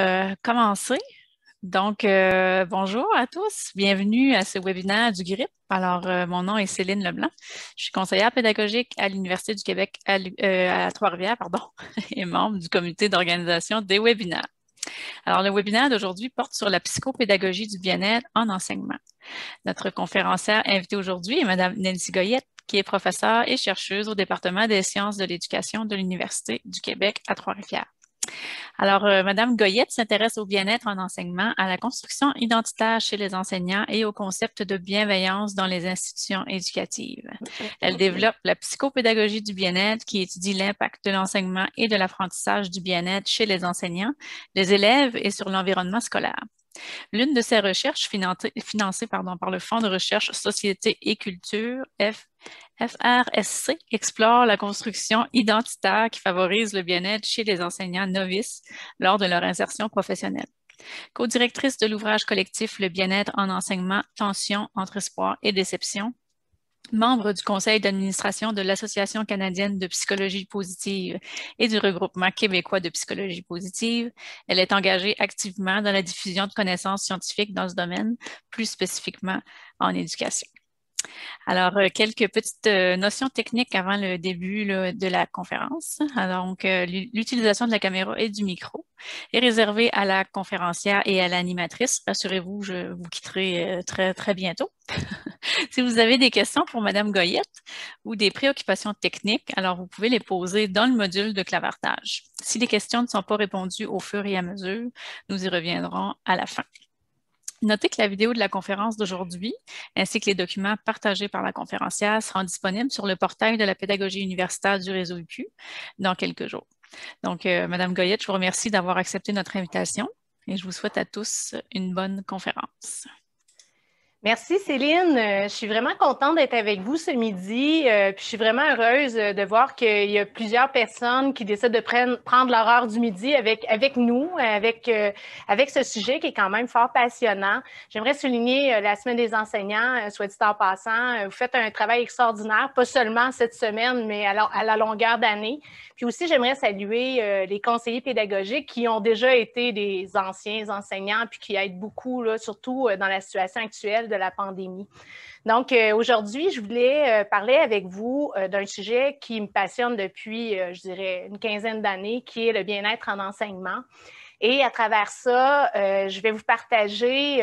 Euh, commencer. Donc, euh, bonjour à tous. Bienvenue à ce webinaire du GRIP. Alors, euh, mon nom est Céline Leblanc. Je suis conseillère pédagogique à l'Université du Québec à, Trois-Rivières, pardon, et membre du comité d'organisation des webinaires. Alors, le webinaire d'aujourd'hui porte sur la psychopédagogie du bien-être en enseignement. Notre conférencière invitée aujourd'hui est Mme Nancy Goyette, qui est professeure et chercheuse au département des sciences de l'éducation de l'Université du Québec à Trois-Rivières. Alors, euh, Madame Goyette s'intéresse au bien-être en enseignement, à la construction identitaire chez les enseignants et au concept de bienveillance dans les institutions éducatives. Elle développe la psychopédagogie du bien-être qui étudie l'impact de l'enseignement et de l'apprentissage du bien-être chez les enseignants, les élèves et sur l'environnement scolaire. L'une de ses recherches, financée, par le Fonds de recherche Société et Culture, F, FRSC explore la construction identitaire qui favorise le bien-être chez les enseignants novices lors de leur insertion professionnelle. Co-directrice de l'ouvrage collectif Le bien-être en enseignement, tension entre espoir et déception, membre du conseil d'administration de l'Association canadienne de psychologie positive et du regroupement québécois de psychologie positive. Elle est engagée activement dans la diffusion de connaissances scientifiques dans ce domaine, plus spécifiquement en éducation. Alors, euh, quelques petites euh, notions techniques avant le début de la conférence. Alors, donc, euh, l'utilisation de la caméra et du micro est réservée à la conférencière et à l'animatrice. Rassurez-vous, je vous quitterai très, très bientôt. si vous avez des questions pour Madame Goyette ou des préoccupations techniques, alors vous pouvez les poser dans le module de clavardage. Si les questions ne sont pas répondues au fur et à mesure, nous y reviendrons à la fin. Notez que la vidéo de la conférence d'aujourd'hui, ainsi que les documents partagés par la conférencière, seront disponibles sur le portail de la pédagogie universitaire du réseau UQ dans quelques jours. Donc, euh, Madame Goyette, je vous remercie d'avoir accepté notre invitation et je vous souhaite à tous une bonne conférence. Merci Céline. Euh, je suis vraiment contente d'être avec vous ce midi. Euh, puis je suis vraiment heureuse euh, de voir qu'il y a plusieurs personnes qui décident de prendre leur heure du midi avec, avec nous, avec, avec ce sujet qui est quand même fort passionnant. J'aimerais souligner la semaine des enseignants, soit dit en passant. Vous faites un travail extraordinaire, pas seulement cette semaine, mais à la, à la longueur d'année. Puis aussi, j'aimerais saluer les conseillers pédagogiques qui ont déjà été des anciens enseignants puis qui aident beaucoup, là, surtout dans la situation actuelle de la pandémie. Donc, euh, aujourd'hui, je voulais euh, parler avec vous euh, d'un sujet qui me passionne depuis, je dirais, une quinzaine d'années, qui est le bien-être en enseignement. Et à travers ça, je vais vous partager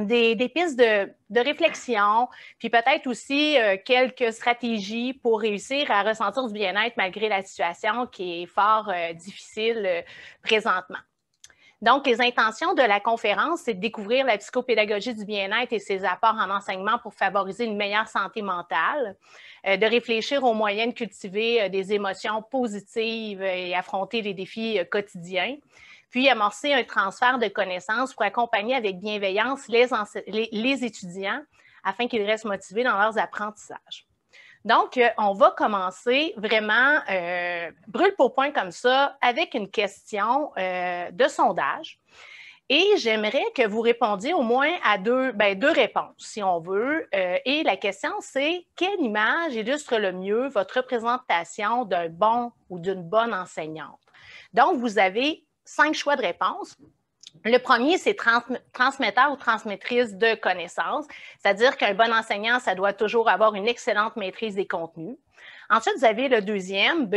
des, pistes de, de réflexion, puis peut-être aussi quelques stratégies pour réussir à ressentir du bien-être malgré la situation qui est fort difficile présentement. Donc, les intentions de la conférence, c'est de découvrir la psychopédagogie du bien-être et ses apports en enseignement pour favoriser une meilleure santé mentale, euh, de réfléchir aux moyens de cultiver euh, des émotions positives euh, et affronter les défis quotidiens puis amorcer un transfert de connaissances pour accompagner avec bienveillance les, les, les étudiants afin qu'ils restent motivés dans leurs apprentissages. Donc, euh, on va commencer vraiment euh, brûle pour point comme ça avec une question euh, de sondage. Et j'aimerais que vous répondiez au moins à deux, ben, réponses, si on veut. et la question, c'est quelle image illustre le mieux votre représentation d'un bon ou d'une bonne enseignante? Donc, vous avez cinq choix de réponses. Le premier, c'est transmetteur ou transmettrice de connaissances, c'est-à-dire qu'un bon enseignant, ça doit toujours avoir une excellente maîtrise des contenus. Ensuite, vous avez le deuxième, B,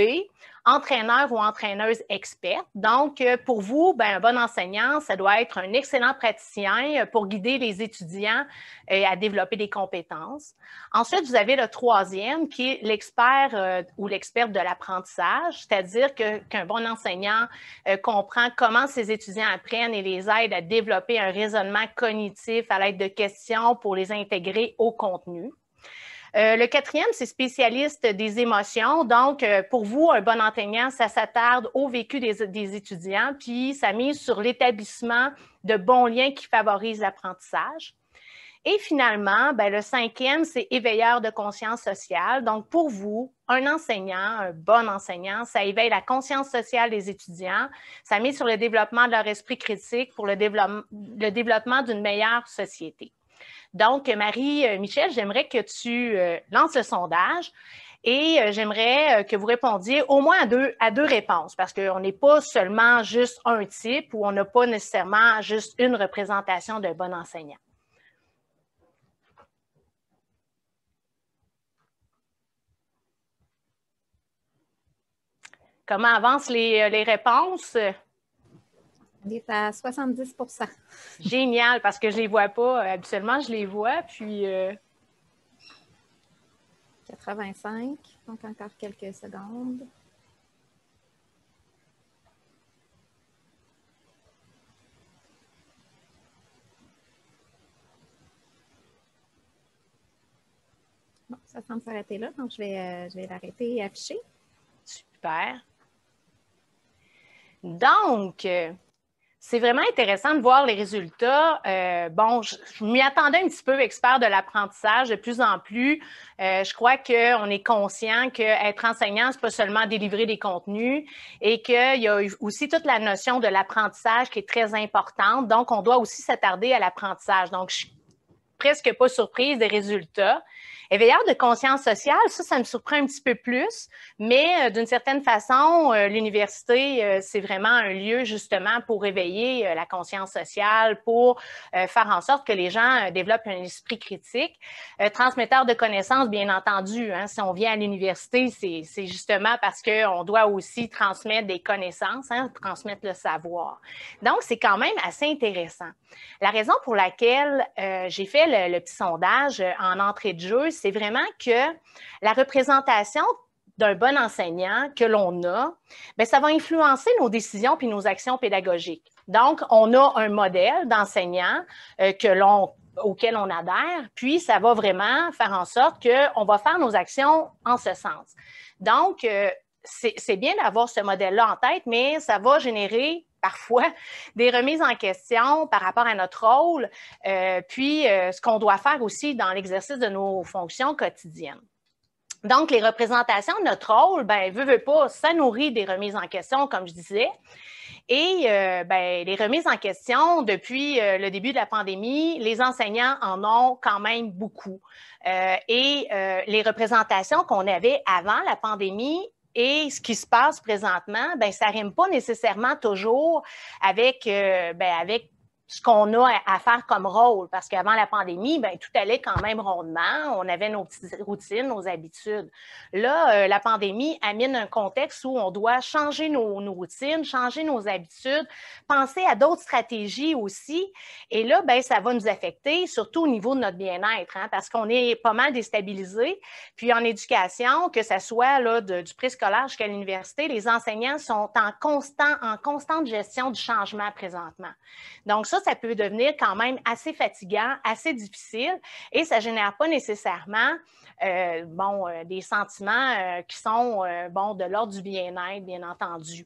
entraîneur ou entraîneuse experte. Donc, euh, pour vous, ben, un bon enseignant, ça doit être un excellent praticien euh, pour guider les étudiants euh, à développer des compétences. Ensuite, vous avez le troisième qui est l'expert ou l'experte de l'apprentissage, c'est-à-dire qu'un bon enseignant comprend comment ses étudiants apprennent et les aide à développer un raisonnement cognitif à l'aide de questions pour les intégrer au contenu. Euh, le quatrième, c'est spécialiste des émotions. Donc, euh, pour vous, un bon enseignant, ça s'attarde au vécu des, étudiants, puis ça mise sur l'établissement de bons liens qui favorisent l'apprentissage. Et finalement, ben, le cinquième, c'est éveilleur de conscience sociale. Donc, pour vous, un enseignant, un bon enseignant, ça éveille la conscience sociale des étudiants, ça mise sur le développement de leur esprit critique pour le développement d'une meilleure société. Donc, Marie-Michel, euh, j'aimerais que tu euh, lances le sondage. Et euh, j'aimerais que vous répondiez au moins à deux, à deux réponses, parce qu'on n'est pas seulement juste un type ou on n'a pas nécessairement juste une représentation d'un bon enseignant. Comment avancent les réponses? Il est à 70 Génial, parce que je ne les vois pas. Habituellement, je les vois, puis. 85, euh, donc encore quelques secondes. Bon, ça semble s'arrêter là, donc je vais, euh, je vais l'arrêter et afficher. Super. Donc, euh, c'est vraiment intéressant de voir les résultats. Euh, bon, je, m'y attendais un petit peu, expert de l'apprentissage, de plus en plus. Euh, je crois qu'on est conscient qu'être enseignant, c'est pas seulement délivrer des contenus et qu'il y a aussi toute la notion de l'apprentissage qui est très importante. Donc, on doit aussi s'attarder à l'apprentissage. Donc, je presque pas surprise des résultats. Éveilleur de conscience sociale, ça, ça me surprend un petit peu plus, mais euh, d'une certaine façon, euh, l'université, euh, c'est vraiment un lieu justement pour éveiller la conscience sociale, pour faire en sorte que les gens développent un esprit critique. transmetteur de connaissances, bien entendu, hein. si on vient à l'université, c'est justement parce qu'on doit aussi transmettre des connaissances, hein, transmettre le savoir. Donc, c'est quand même assez intéressant. La raison pour laquelle j'ai fait le, petit sondage euh, en entrée de jeu, c'est vraiment que la représentation d'un bon enseignant que l'on a, bien, ça va influencer nos décisions puis nos actions pédagogiques. Donc, on a un modèle d'enseignant euh, que l'on auquel on adhère, puis ça va vraiment faire en sorte qu'on va faire nos actions en ce sens. Donc, euh, c'est bien d'avoir ce modèle-là en tête, mais ça va générer parfois des remises en question par rapport à notre rôle, euh, puis euh, ce qu'on doit faire aussi dans l'exercice de nos fonctions quotidiennes. Donc, les représentations de notre rôle, ben, veut, veut pas, ça nourrit des remises en question, comme je disais. Et euh, ben, les remises en question, depuis le début de la pandémie, les enseignants en ont quand même beaucoup. et les représentations qu'on avait avant la pandémie et ce qui se passe présentement, ben, ça rime pas nécessairement toujours avec, euh, ben, avec ce qu'on a à faire comme rôle, parce qu'avant la pandémie, ben, tout allait quand même rondement, on avait nos petites routines, nos habitudes. Là, euh, la pandémie amène un contexte où on doit changer nos, routines, changer nos habitudes, penser à d'autres stratégies aussi, et là, ben, ça va nous affecter, surtout au niveau de notre bien-être, hein, parce qu'on est pas mal déstabilisé. Puis en éducation, que ce soit là, du préscolaire jusqu'à l'université, les enseignants sont en, constant, en constante gestion du changement présentement. Donc, ça, ça, peut devenir quand même assez fatigant, assez difficile et ça ne génère pas nécessairement euh, bon, euh, des sentiments euh, qui sont bon, de l'ordre du bien-être, bien entendu.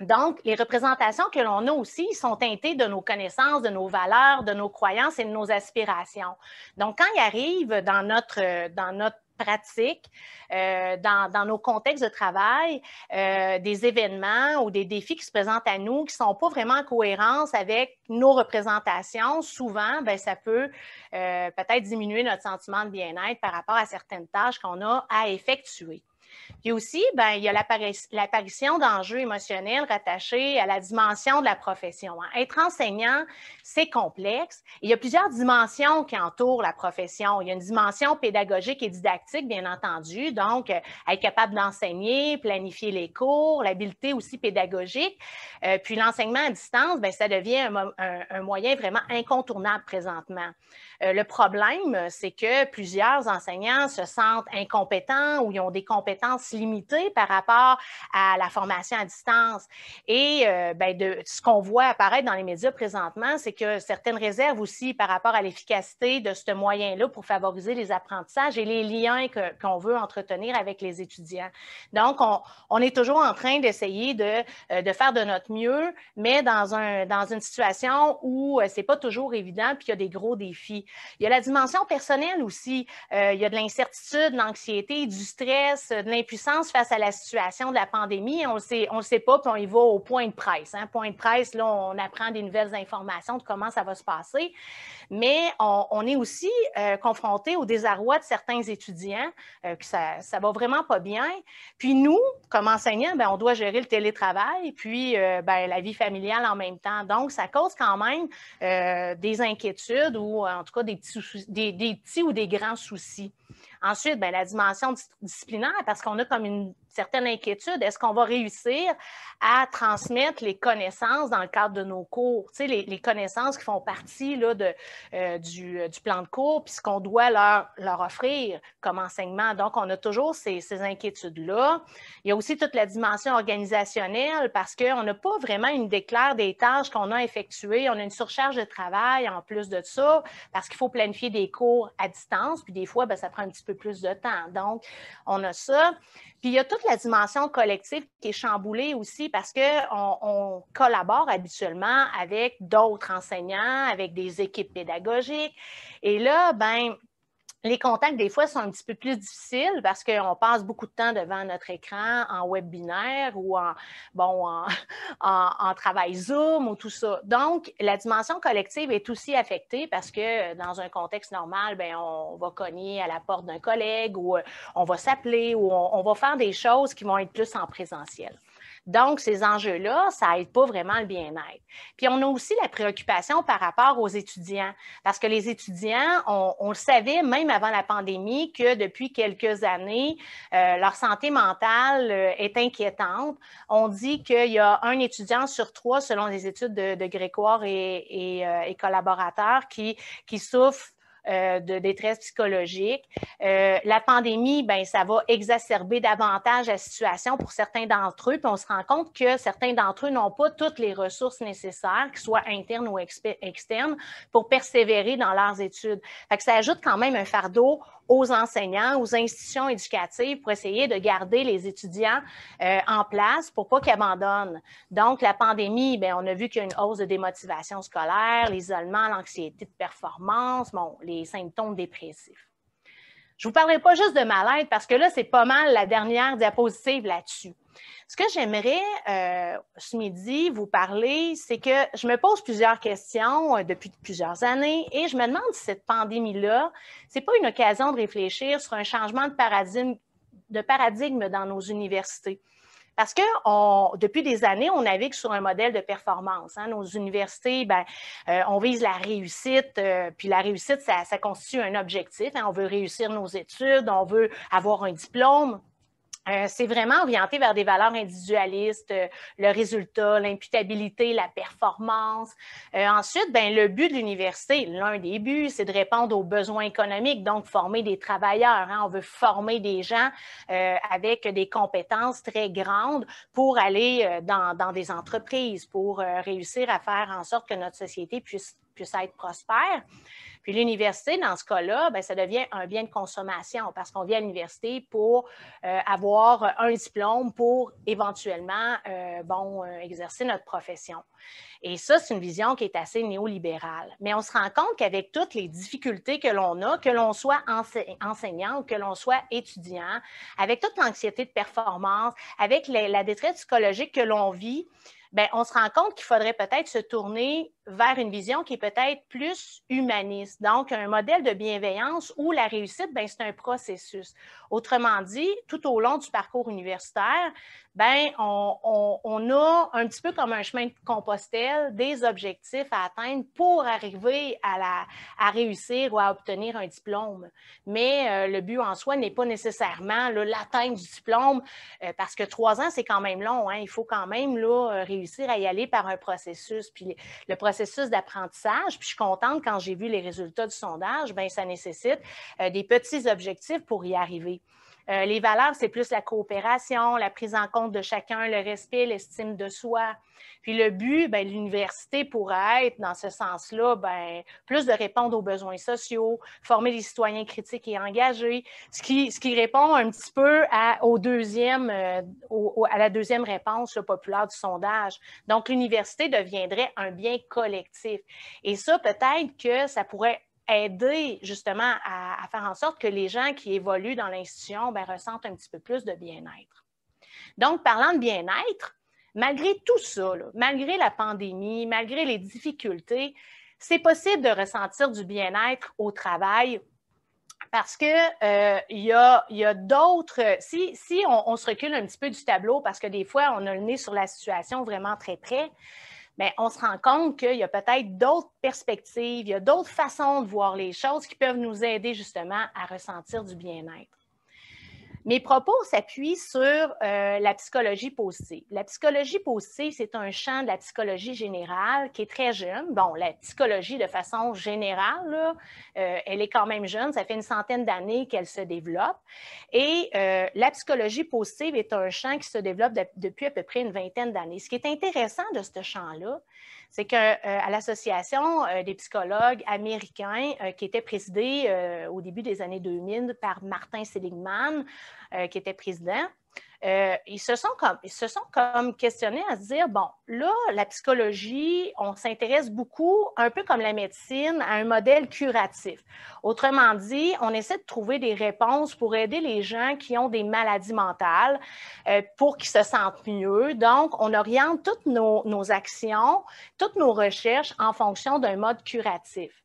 Donc, les représentations que l'on a aussi sont teintées de nos connaissances, de nos valeurs, de nos croyances et de nos aspirations. Donc, quand il arrive dans notre, dans notre pratique euh, dans, nos contextes de travail, euh, des événements ou des défis qui se présentent à nous qui ne sont pas vraiment en cohérence avec nos représentations, souvent, ben, ça peut euh, peut-être diminuer notre sentiment de bien-être par rapport à certaines tâches qu'on a à effectuer. Puis aussi, ben, il y a l'apparition d'enjeux émotionnels rattachés à la dimension de la profession. Hein. Être enseignant, c'est complexe. Il y a plusieurs dimensions qui entourent la profession. Il y a une dimension pédagogique et didactique, bien entendu, donc euh, être capable d'enseigner, planifier les cours, l'habileté aussi pédagogique. Euh, puis l'enseignement à distance, ben, ça devient un, moyen vraiment incontournable présentement. Euh, le problème, c'est que plusieurs enseignants se sentent incompétents ou ils ont des compétences limitée par rapport à la formation à distance. Et euh, ben de, ce qu'on voit apparaître dans les médias présentement, c'est que certaines réserves aussi par rapport à l'efficacité de ce moyen-là pour favoriser les apprentissages et les liens qu'on veut entretenir avec les étudiants. Donc, on, on est toujours en train d'essayer de, euh, de, faire de notre mieux, mais dans, un, dans une situation où euh, c'est pas toujours évident, puis il y a des gros défis. Il y a la dimension personnelle aussi. il y a de l'incertitude, de l'anxiété, du stress, de impuissance face à la situation de la pandémie. On ne sait pas, puis on y va au point de presse. Hein. Point de presse, là, on apprend des nouvelles informations de comment ça va se passer. Mais on, est aussi euh, confronté au désarroi de certains étudiants, euh, que ça ne va vraiment pas bien. Puis nous, comme enseignants, ben, on doit gérer le télétravail, puis euh, ben, la vie familiale en même temps. Donc, ça cause quand même des inquiétudes ou en tout cas des des petits ou des grands soucis. Ensuite, ben, la dimension disciplinaire, parce qu'on a comme une Certaines inquiétudes. Est-ce qu'on va réussir à transmettre les connaissances dans le cadre de nos cours, tu les, connaissances qui font partie là, de, euh, euh, du, plan de cours, puis ce qu'on doit leur, leur offrir comme enseignement. Donc, on a toujours ces, inquiétudes-là. Il y a aussi toute la dimension organisationnelle parce qu'on n'a pas vraiment une déclare des tâches qu'on a effectuées. On a une surcharge de travail en plus de ça parce qu'il faut planifier des cours à distance, puis des fois, ben, ça prend un petit peu plus de temps. Donc, on a ça. Puis il y a toute la dimension collective qui est chamboulée aussi parce qu'on on collabore habituellement avec d'autres enseignants, avec des équipes pédagogiques. Et là, ben, les contacts, des fois, sont un petit peu plus difficiles parce qu'on passe beaucoup de temps devant notre écran en webinaire ou en, bon, en, travail Zoom ou tout ça. Donc, la dimension collective est aussi affectée parce que euh, dans un contexte normal, ben, on va cogner à la porte d'un collègue ou euh, on va s'appeler ou on va faire des choses qui vont être plus en présentiel. Donc, ces enjeux-là, ça aide pas vraiment le bien-être. Puis, on a aussi la préoccupation par rapport aux étudiants, parce que les étudiants, on, le savait même avant la pandémie que depuis quelques années, euh, leur santé mentale euh, est inquiétante. On dit qu'il y a un étudiant sur trois, selon les études de, de euh, et, collaborateurs, qui, qui souffre euh, de détresse psychologique. Euh, la pandémie, ben, ça va exacerber davantage la situation pour certains d'entre eux. Puis on se rend compte que certains d'entre eux n'ont pas toutes les ressources nécessaires, qu'ils soient internes ou externes, pour persévérer dans leurs études. Fait que ça ajoute quand même un fardeau aux enseignants, aux institutions éducatives pour essayer de garder les étudiants euh, en place pour pas qu'ils abandonnent. Donc, la pandémie, bien, on a vu qu'il y a une hausse de démotivation scolaire, l'isolement, l'anxiété de performance, bon, les symptômes dépressifs. Je ne vous parlerai pas juste de mal-être parce que là, c'est pas mal la dernière diapositive là-dessus. Ce que j'aimerais euh, ce midi vous parler, c'est que je me pose plusieurs questions euh, depuis plusieurs années et je me demande si cette pandémie-là, ce n'est pas une occasion de réfléchir sur un changement de paradigme, de paradigme dans nos universités. Parce que depuis des années, on navigue sur un modèle de performance. Hein. Nos universités, ben, euh, on vise la réussite, euh, puis la réussite, ça, constitue un objectif. Hein. On veut réussir nos études, on veut avoir un diplôme, euh, c'est vraiment orienté vers des valeurs individualistes, euh, le résultat, l'imputabilité, la performance. Euh, ensuite, ben, le but de l'université, l'un des buts, c'est de répondre aux besoins économiques, donc former des travailleurs. Hein. On veut former des gens avec des compétences très grandes pour aller dans, dans des entreprises, pour réussir à faire en sorte que notre société puisse puisse être prospère. Puis l'université, dans ce cas-là, ben, ça devient un bien de consommation parce qu'on vient à l'université pour euh, avoir un diplôme pour éventuellement euh, bon, euh, exercer notre profession. Et ça, c'est une vision qui est assez néolibérale. Mais on se rend compte qu'avec toutes les difficultés que l'on a, que l'on soit enseignant ou que l'on soit étudiant, avec toute l'anxiété de performance, avec la détresse psychologique que l'on vit, ben, on se rend compte qu'il faudrait peut-être se tourner vers une vision qui est peut-être plus humaniste, donc un modèle de bienveillance où la réussite, ben, c'est un processus. Autrement dit, tout au long du parcours universitaire, ben, on, a un petit peu comme un chemin de compostelle des objectifs à atteindre pour arriver à, la, à réussir ou à obtenir un diplôme. Mais euh, le but en soi n'est pas nécessairement l'atteinte du diplôme, euh, parce que trois ans, c'est quand même long. Hein. Il faut quand même là, réussir à y aller par un processus. Puis le processus processus d'apprentissage. Puis je suis contente quand j'ai vu les résultats du sondage, bien ça nécessite euh, des petits objectifs pour y arriver. Euh, les valeurs, c'est plus la coopération, la prise en compte de chacun, le respect, l'estime de soi. Puis le but, ben, l'université pourrait être, dans ce sens-là, ben, plus de répondre aux besoins sociaux, former des citoyens critiques et engagés, ce qui, ce qui répond un petit peu à, au deuxième, euh, à la deuxième réponse populaire du sondage. Donc, l'université deviendrait un bien collectif. Et ça, peut-être que ça pourrait aider justement à, faire en sorte que les gens qui évoluent dans l'institution ben, ressentent un petit peu plus de bien-être. Donc, parlant de bien-être, malgré tout ça, malgré la pandémie, malgré les difficultés, c'est possible de ressentir du bien-être au travail parce que euh, il y a, d'autres. Si, si on, on, se recule un petit peu du tableau, parce que des fois, on a le nez sur la situation vraiment très près, mais on se rend compte qu'il y a peut-être d'autres perspectives, il y a d'autres façons de voir les choses qui peuvent nous aider justement à ressentir du bien-être. Mes propos s'appuient sur euh, la psychologie positive. La psychologie positive, c'est un champ de la psychologie générale qui est très jeune. Bon, la psychologie de façon générale, euh, elle est quand même jeune. Ça fait une centaine d'années qu'elle se développe. Et euh, la psychologie positive est un champ qui se développe depuis à peu près une vingtaine d'années. Ce qui est intéressant de ce champ-là, c'est qu'à euh, l'Association euh, des psychologues américains, euh, qui était présidée au début des années 2000 par Martin Seligman, qui était président, euh, ils, se sont comme, questionnés à se dire, bon, là, la psychologie, on s'intéresse beaucoup, un peu comme la médecine, à un modèle curatif. Autrement dit, on essaie de trouver des réponses pour aider les gens qui ont des maladies mentales, euh, pour qu'ils se sentent mieux. Donc, on oriente toutes nos actions, toutes nos recherches en fonction d'un mode curatif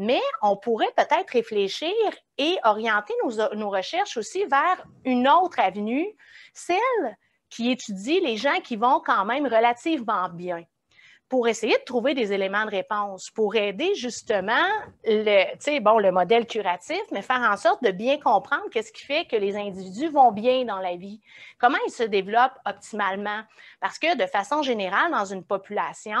mais on pourrait peut-être réfléchir et orienter nos, recherches aussi vers une autre avenue, celle qui étudie les gens qui vont quand même relativement bien pour essayer de trouver des éléments de réponse, pour aider justement le, bon, le modèle curatif, mais faire en sorte de bien comprendre qu'est-ce qui fait que les individus vont bien dans la vie, comment ils se développent optimalement. Parce que de façon générale, dans une population,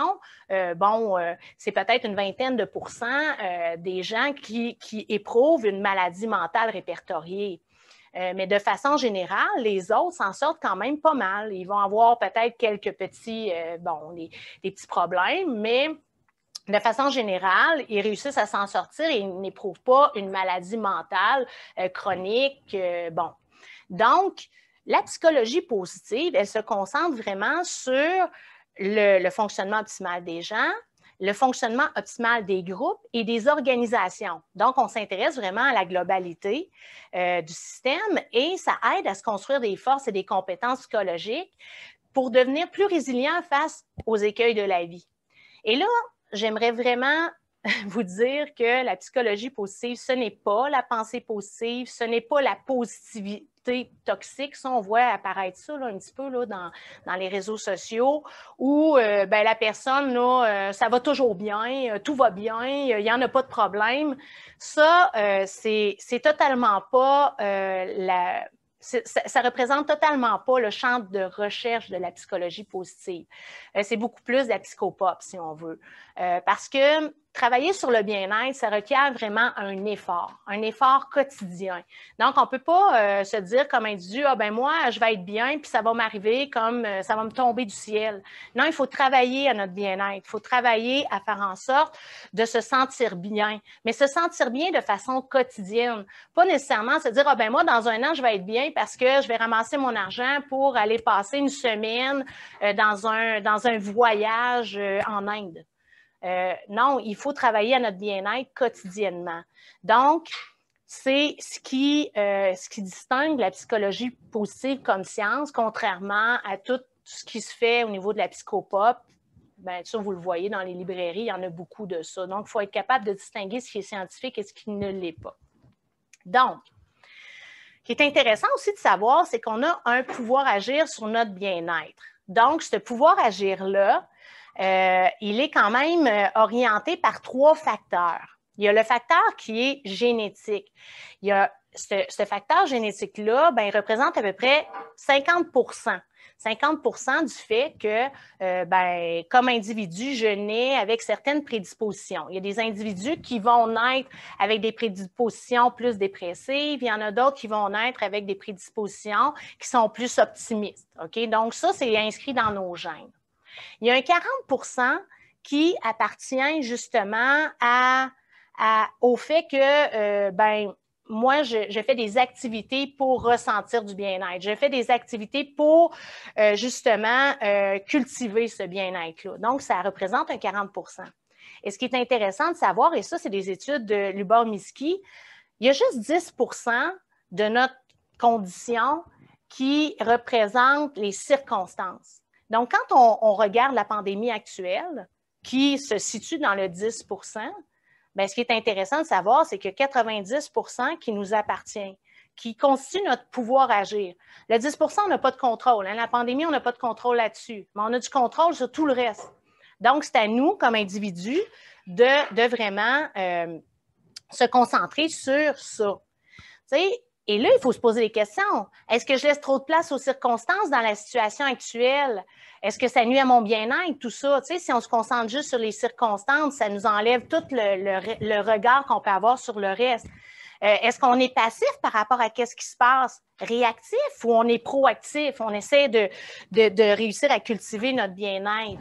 euh, bon, euh, c'est peut-être une vingtaine de pourcents euh, des gens qui, qui éprouvent une maladie mentale répertoriée. Euh, mais de façon générale, les autres s'en sortent quand même pas mal. Ils vont avoir peut-être quelques petits, euh, petits problèmes, mais de façon générale, ils réussissent à s'en sortir et ils n'éprouvent pas une maladie mentale euh, chronique. bon. Donc, la psychologie positive, elle se concentre vraiment sur le, le fonctionnement optimal des gens, le fonctionnement optimal des groupes et des organisations. Donc, on s'intéresse vraiment à la globalité euh, du système et ça aide à se construire des forces et des compétences psychologiques pour devenir plus résilient face aux écueils de la vie. Et là, j'aimerais vraiment vous dire que la psychologie positive, ce n'est pas la pensée positive, ce n'est pas la positivité toxique. Ça, on voit apparaître ça un petit peu là, dans, les réseaux sociaux où euh, ben, la personne, là, euh, ça va toujours bien, euh, tout va bien, il n'y en a pas de problème. Ça, c'est totalement pas la ça, représente totalement pas le champ de recherche de la psychologie positive. c'est beaucoup plus la psychopop, si on veut. parce que travailler sur le bien-être, ça requiert vraiment un effort, un effort quotidien. Donc, on ne peut pas euh, se dire comme individu, ah ben moi, je vais être bien, puis ça va m'arriver comme euh, ça va me tomber du ciel. Non, il faut travailler à notre bien-être, il faut travailler à faire en sorte de se sentir bien, mais se sentir bien de façon quotidienne. Pas nécessairement se dire, ah ben moi, dans un an, je vais être bien parce que je vais ramasser mon argent pour aller passer une semaine euh, dans, un, dans un voyage en Inde. Euh, non, il faut travailler à notre bien-être quotidiennement. Donc, c'est euh, ce qui, distingue la psychologie positive comme science, contrairement à tout ce qui se fait au niveau de la psychopop. Bien, ça, vous le voyez dans les librairies, il y en a beaucoup de ça. Donc, il faut être capable de distinguer ce qui est scientifique et ce qui ne l'est pas. Donc, ce qui est intéressant aussi de savoir, c'est qu'on a un pouvoir agir sur notre bien-être. Donc, ce pouvoir agir-là, euh, il est quand même euh, orienté par trois facteurs. Il y a le facteur qui est génétique. Il y a ce, facteur génétique-là, ben, il représente à peu près 50 50 du fait que, euh, ben, comme individu, je nais avec certaines prédispositions. Il y a des individus qui vont naître avec des prédispositions plus dépressives, il y en a d'autres qui vont naître avec des prédispositions qui sont plus optimistes. OK? Donc, ça, c'est inscrit dans nos gènes. Il y a un 40 qui appartient justement au fait que, euh, ben, moi, je, fais des activités pour ressentir du bien-être. Je fais des activités pour euh, justement euh, cultiver ce bien-être-là. Donc, ça représente un 40 Et ce qui est intéressant de savoir, et ça, c'est des études de Lubor Miski, il y a juste 10 de notre condition qui représente les circonstances. Donc, quand on, regarde la pandémie actuelle, qui se situe dans le 10 Bien, ce qui est intéressant de savoir, c'est que 90 qui nous appartient, qui constitue notre pouvoir agir. Le 10 on n'a pas de contrôle. Hein? La pandémie, on n'a pas de contrôle là-dessus, mais on a du contrôle sur tout le reste. Donc, c'est à nous, comme individus, de, vraiment euh, se concentrer sur ça. Tu et là, il faut se poser des questions. Est-ce que je laisse trop de place aux circonstances dans la situation actuelle? Est-ce que ça nuit à mon bien-être, tout ça? Tu sais, si on se concentre juste sur les circonstances, ça nous enlève tout le, regard qu'on peut avoir sur le reste. Euh, est-ce qu'on est passif par rapport à ce qui se passe? Réactif ou on est proactif? On essaie de, réussir à cultiver notre bien-être.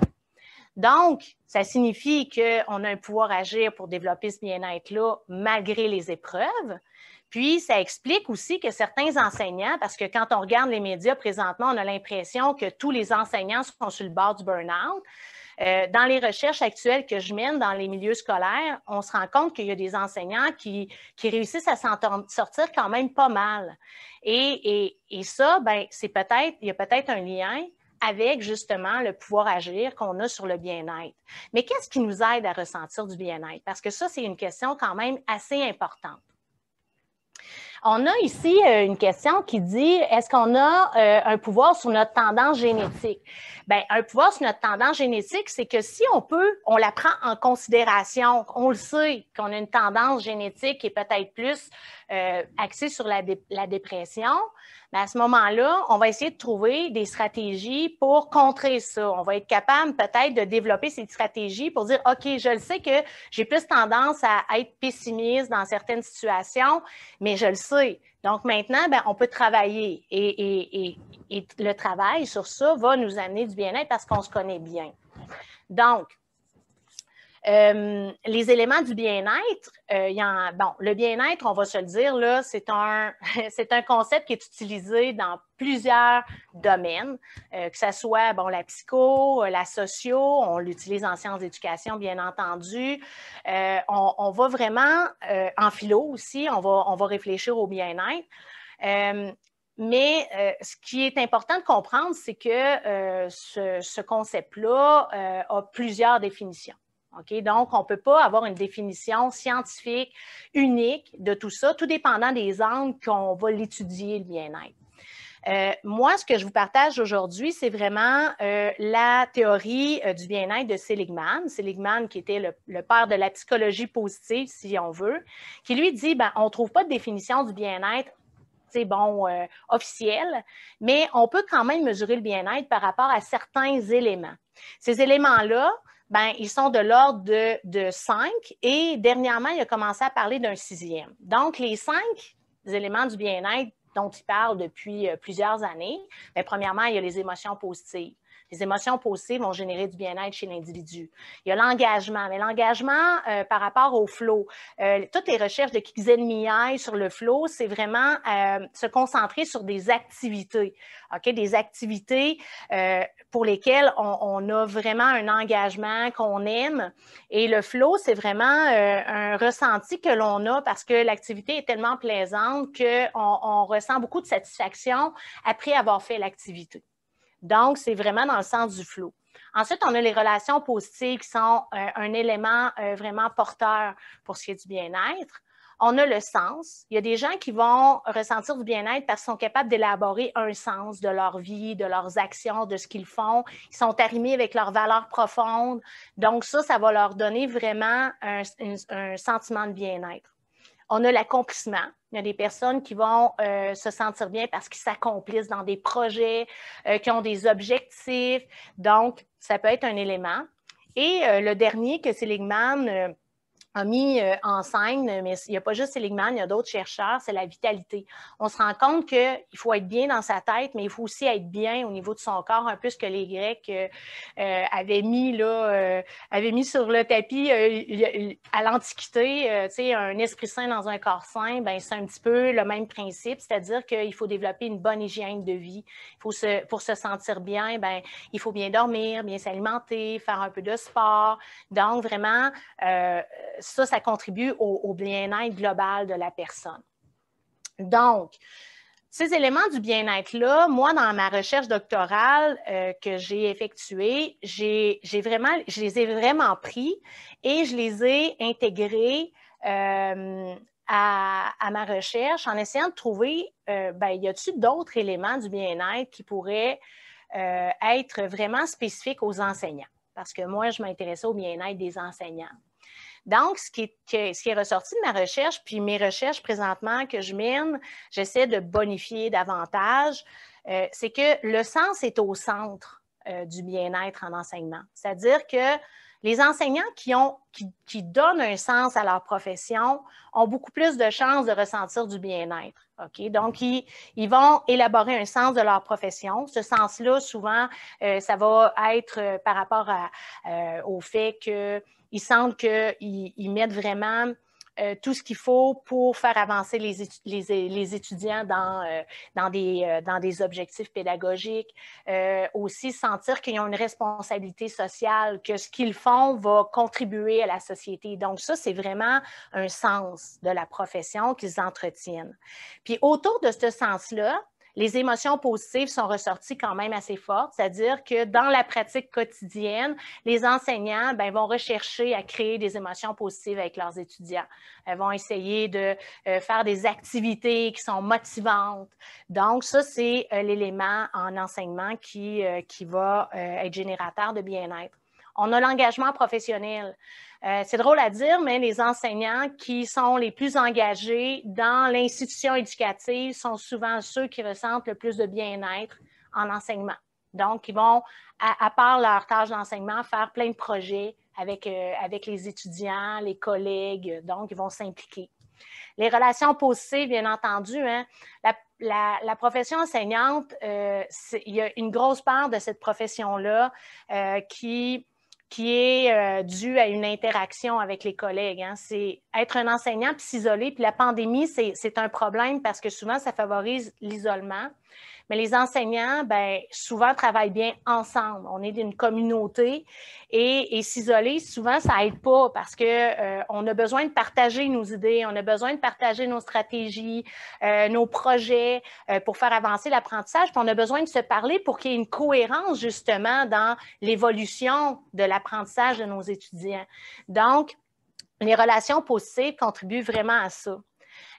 Donc, ça signifie qu'on a un pouvoir agir pour développer ce bien-être-là malgré les épreuves. Puis, ça explique aussi que certains enseignants, parce que quand on regarde les médias présentement, on a l'impression que tous les enseignants sont sur le bord du burn-out. Euh, dans les recherches actuelles que je mène dans les milieux scolaires, on se rend compte qu'il y a des enseignants qui, réussissent à s'en sortir quand même pas mal. Et, ça, ben, c'est peut-être, il y a peut-être un lien avec justement le pouvoir agir qu'on a sur le bien-être. Mais qu'est-ce qui nous aide à ressentir du bien-être? Parce que ça, c'est une question quand même assez importante. On a ici euh, une question qui dit est-ce qu'on a euh, un pouvoir sur notre tendance génétique Ben, un pouvoir sur notre tendance génétique, c'est que si on peut, on la prend en considération. On le sait qu'on a une tendance génétique qui est peut-être plus euh, axée sur la dépression. Mais à ce moment-là, on va essayer de trouver des stratégies pour contrer ça. On va être capable peut-être de développer ces stratégies pour dire, OK, je le sais que j'ai plus tendance à être pessimiste dans certaines situations, mais je le sais. Donc maintenant, ben, on peut travailler et, et, et, et, le travail sur ça va nous amener du bien-être parce qu'on se connaît bien. Donc, euh, les éléments du bien-être, euh, bon, le bien-être, on va se le dire, là, c'est un, concept qui est utilisé dans plusieurs domaines, euh, que ce soit bon, la psycho, la socio, on l'utilise en sciences d'éducation, bien entendu. On, va vraiment en philo aussi, on va, réfléchir au bien-être. Mais ce qui est important de comprendre, c'est que ce, concept-là a plusieurs définitions donc, on ne peut pas avoir une définition scientifique unique de tout ça, tout dépendant des angles qu'on va l'étudier, le bien-être. Euh, moi, ce que je vous partage aujourd'hui, c'est vraiment euh, la théorie euh, du bien-être de Seligman. Seligman, qui était le, père de la psychologie positive, si on veut, qui lui dit, ben, on ne trouve pas de définition du bien-être c'est bon, officiel, mais on peut quand même mesurer le bien-être par rapport à certains éléments. Ces éléments-là, ben, ils sont de l'ordre de, de, cinq et dernièrement, il a commencé à parler d'un sixième. Donc, les cinq éléments du bien-être dont il parle depuis euh, plusieurs années, ben, premièrement, il y a les émotions positives. Les émotions possibles vont générer du bien-être chez l'individu. Il y a l'engagement, mais l'engagement euh, par rapport au flow. Euh, toutes les recherches de Kixen Miyai sur le flow, c'est vraiment euh, se concentrer sur des activités, ok, des activités euh, pour lesquelles on, on, a vraiment un engagement qu'on aime. Et le flow, c'est vraiment euh, un ressenti que l'on a parce que l'activité est tellement plaisante qu'on on ressent beaucoup de satisfaction après avoir fait l'activité. Donc, c'est vraiment dans le sens du flou. Ensuite, on a les relations positives qui sont euh, un élément euh, vraiment porteur pour ce qui est du bien-être. On a le sens. Il y a des gens qui vont ressentir du bien-être parce qu'ils sont capables d'élaborer un sens de leur vie, de leurs actions, de ce qu'ils font. Ils sont arrimés avec leurs valeurs profondes. Donc, ça, ça va leur donner vraiment un sentiment de bien-être. On a l'accomplissement. Il y a des personnes qui vont euh, se sentir bien parce qu'ils s'accomplissent dans des projets, euh, qui ont des objectifs. Donc, ça peut être un élément. Et euh, le dernier que Seligman a mis euh, en scène, mais il n'y a pas juste Seligman, il y a d'autres chercheurs, c'est la vitalité. On se rend compte qu'il faut être bien dans sa tête, mais il faut aussi être bien au niveau de son corps, un peu ce que les Grecs euh, euh, avaient, mis, là, avaient mis sur le tapis à l'Antiquité, tu un esprit sain dans un corps sain, ben, c'est un petit peu le même principe, c'est-à-dire qu'il faut développer une bonne hygiène de vie. faut se, pour se sentir bien, ben, il faut bien dormir, bien s'alimenter, faire un peu de sport. Donc, vraiment, ça, ça contribue au, bien-être global de la personne. Donc, ces éléments du bien-être-là, moi, dans ma recherche doctorale euh, que j'ai effectuée, j'ai vraiment, je les ai vraiment pris et je les ai intégrés euh, à, ma recherche en essayant de trouver, euh, ben, y a-t-il d'autres éléments du bien-être qui pourraient euh, être vraiment spécifiques aux enseignants? Parce que moi, je m'intéressais au bien-être des enseignants. Donc, ce qui, est, ressorti de ma recherche, puis mes recherches présentement que je mène, j'essaie de bonifier davantage, euh, c'est que le sens est au centre euh, du bien-être en enseignement. C'est-à-dire que les enseignants qui, donnent un sens à leur profession ont beaucoup plus de chances de ressentir du bien-être. Donc, ils, vont élaborer un sens de leur profession. Ce sens-là, souvent, euh, ça va être par rapport au fait que ils semble qu'ils ils mettent vraiment euh, tout ce qu'il faut pour faire avancer les, les, les étudiants dans, euh, dans, des, euh, dans des objectifs pédagogiques. aussi, sentir qu'ils ont une responsabilité sociale, que ce qu'ils font va contribuer à la société. Donc, ça, c'est vraiment un sens de la profession qu'ils entretiennent. Puis, autour de ce sens-là, les émotions positives sont ressorties quand même assez fortes, c'est-à-dire que dans la pratique quotidienne, les enseignants ben, vont rechercher à créer des émotions positives avec leurs étudiants. Elles vont essayer de euh, faire des activités qui sont motivantes. Donc, ça, c'est euh, l'élément en enseignement qui, euh, qui va être générateur de bien-être on a l'engagement professionnel. Euh, c'est drôle à dire, mais les enseignants qui sont les plus engagés dans l'institution éducative sont souvent ceux qui ressentent le plus de bien-être en enseignement. Donc, ils vont, à, part leur tâche d'enseignement, faire plein de projets avec, euh, avec les étudiants, les collègues. Donc, ils vont s'impliquer. Les relations possibles, bien entendu. Hein. la, profession enseignante, euh, il y a une grosse part de cette profession-là qui qui est euh, dû à une interaction avec les collègues. Hein. C'est être un enseignant puis s'isoler. Puis la pandémie, c'est un problème parce que souvent, ça favorise l'isolement. Mais les enseignants, ben, souvent, travaillent bien ensemble. On est d'une communauté et, s'isoler, souvent, ça aide pas parce que euh, on a besoin de partager nos idées, on a besoin de partager nos stratégies, euh, nos projets euh, pour faire avancer l'apprentissage. on a besoin de se parler pour qu'il y ait une cohérence, justement, dans l'évolution de l'apprentissage de nos étudiants. Donc, les relations positives contribuent vraiment à ça.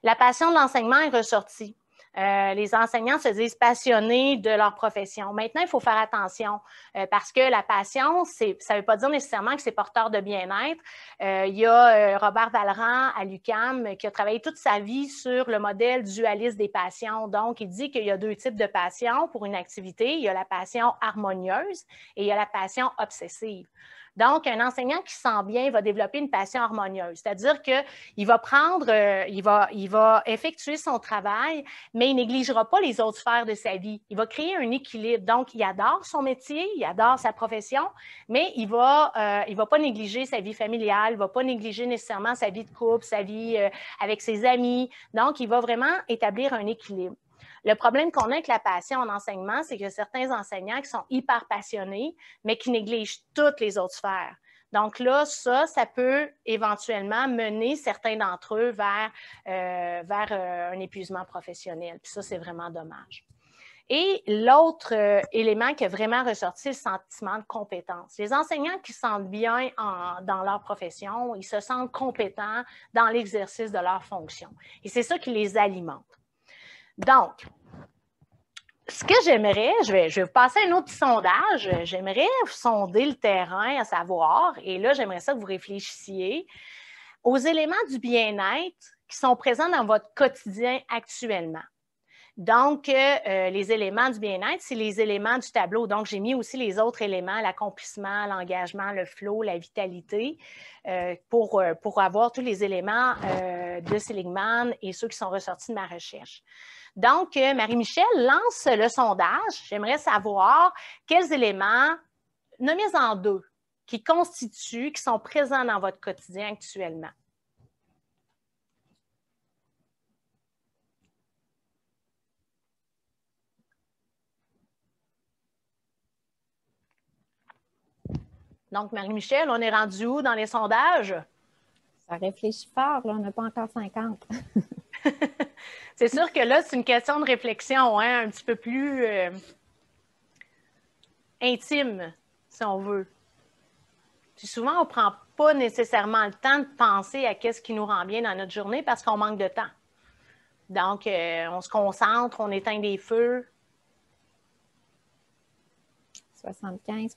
La passion de l'enseignement est ressortie. Euh, les enseignants se disent passionnés de leur profession. Maintenant, il faut faire attention euh, parce que la passion, ça ne veut pas dire nécessairement que c'est porteur de bien-être. Euh, il y a Robert Valran à l'UCAM qui a travaillé toute sa vie sur le modèle dualiste des passions. Donc, il dit qu'il y a deux types de passions pour une activité. Il y a la passion harmonieuse et il y a la passion obsessive. Donc, un enseignant qui sent bien va développer une passion harmonieuse, c'est-à-dire qu'il va prendre, euh, il, va, il va effectuer son travail, mais il négligera pas les autres sphères de sa vie. Il va créer un équilibre. Donc, il adore son métier, il adore sa profession, mais il va, euh, va pas négliger sa vie familiale, il va pas négliger nécessairement sa vie de couple, sa vie euh, avec ses amis. Donc, il va vraiment établir un équilibre. Le problème qu'on a avec la passion en enseignement, c'est que certains enseignants qui sont hyper passionnés, mais qui négligent toutes les autres sphères. Donc là, ça, ça peut éventuellement mener certains d'entre eux vers, euh, vers euh, un épuisement professionnel. Puis ça, c'est vraiment dommage. Et l'autre euh, élément qui a vraiment ressorti, c'est le sentiment de compétence. Les enseignants qui se sentent bien dans leur profession, ils se sentent compétents dans l'exercice de leur fonction. Et c'est ça qui les alimente. Donc, ce que j'aimerais, je vais, je vais vous passer un autre sondage. J'aimerais vous sonder le terrain à savoir, et là, j'aimerais ça que vous réfléchissiez aux éléments du bien-être qui sont présents dans votre quotidien actuellement. Donc, euh, euh, les éléments du bien-être, c'est les éléments du tableau. Donc, j'ai mis aussi les autres éléments, l'accomplissement, l'engagement, le flow, la vitalité, euh, pour, avoir tous les éléments de Seligman et ceux qui sont ressortis de ma recherche. Donc, Marie-Michel lance le sondage. J'aimerais savoir quels éléments, nommez-en deux, qui constituent, qui sont présents dans votre quotidien actuellement. Donc, Marie-Michel, on est rendu où dans les sondages? Ça réfléchit fort, là, on n'a pas encore 50. c'est sûr que là, c'est une question de réflexion, hein, un petit peu plus euh, intime, si on veut. Puis souvent, on ne prend pas nécessairement le temps de penser à qu'est-ce qui nous rend bien dans notre journée parce qu'on manque de temps. Donc, euh, on se concentre, on éteint des feux. 75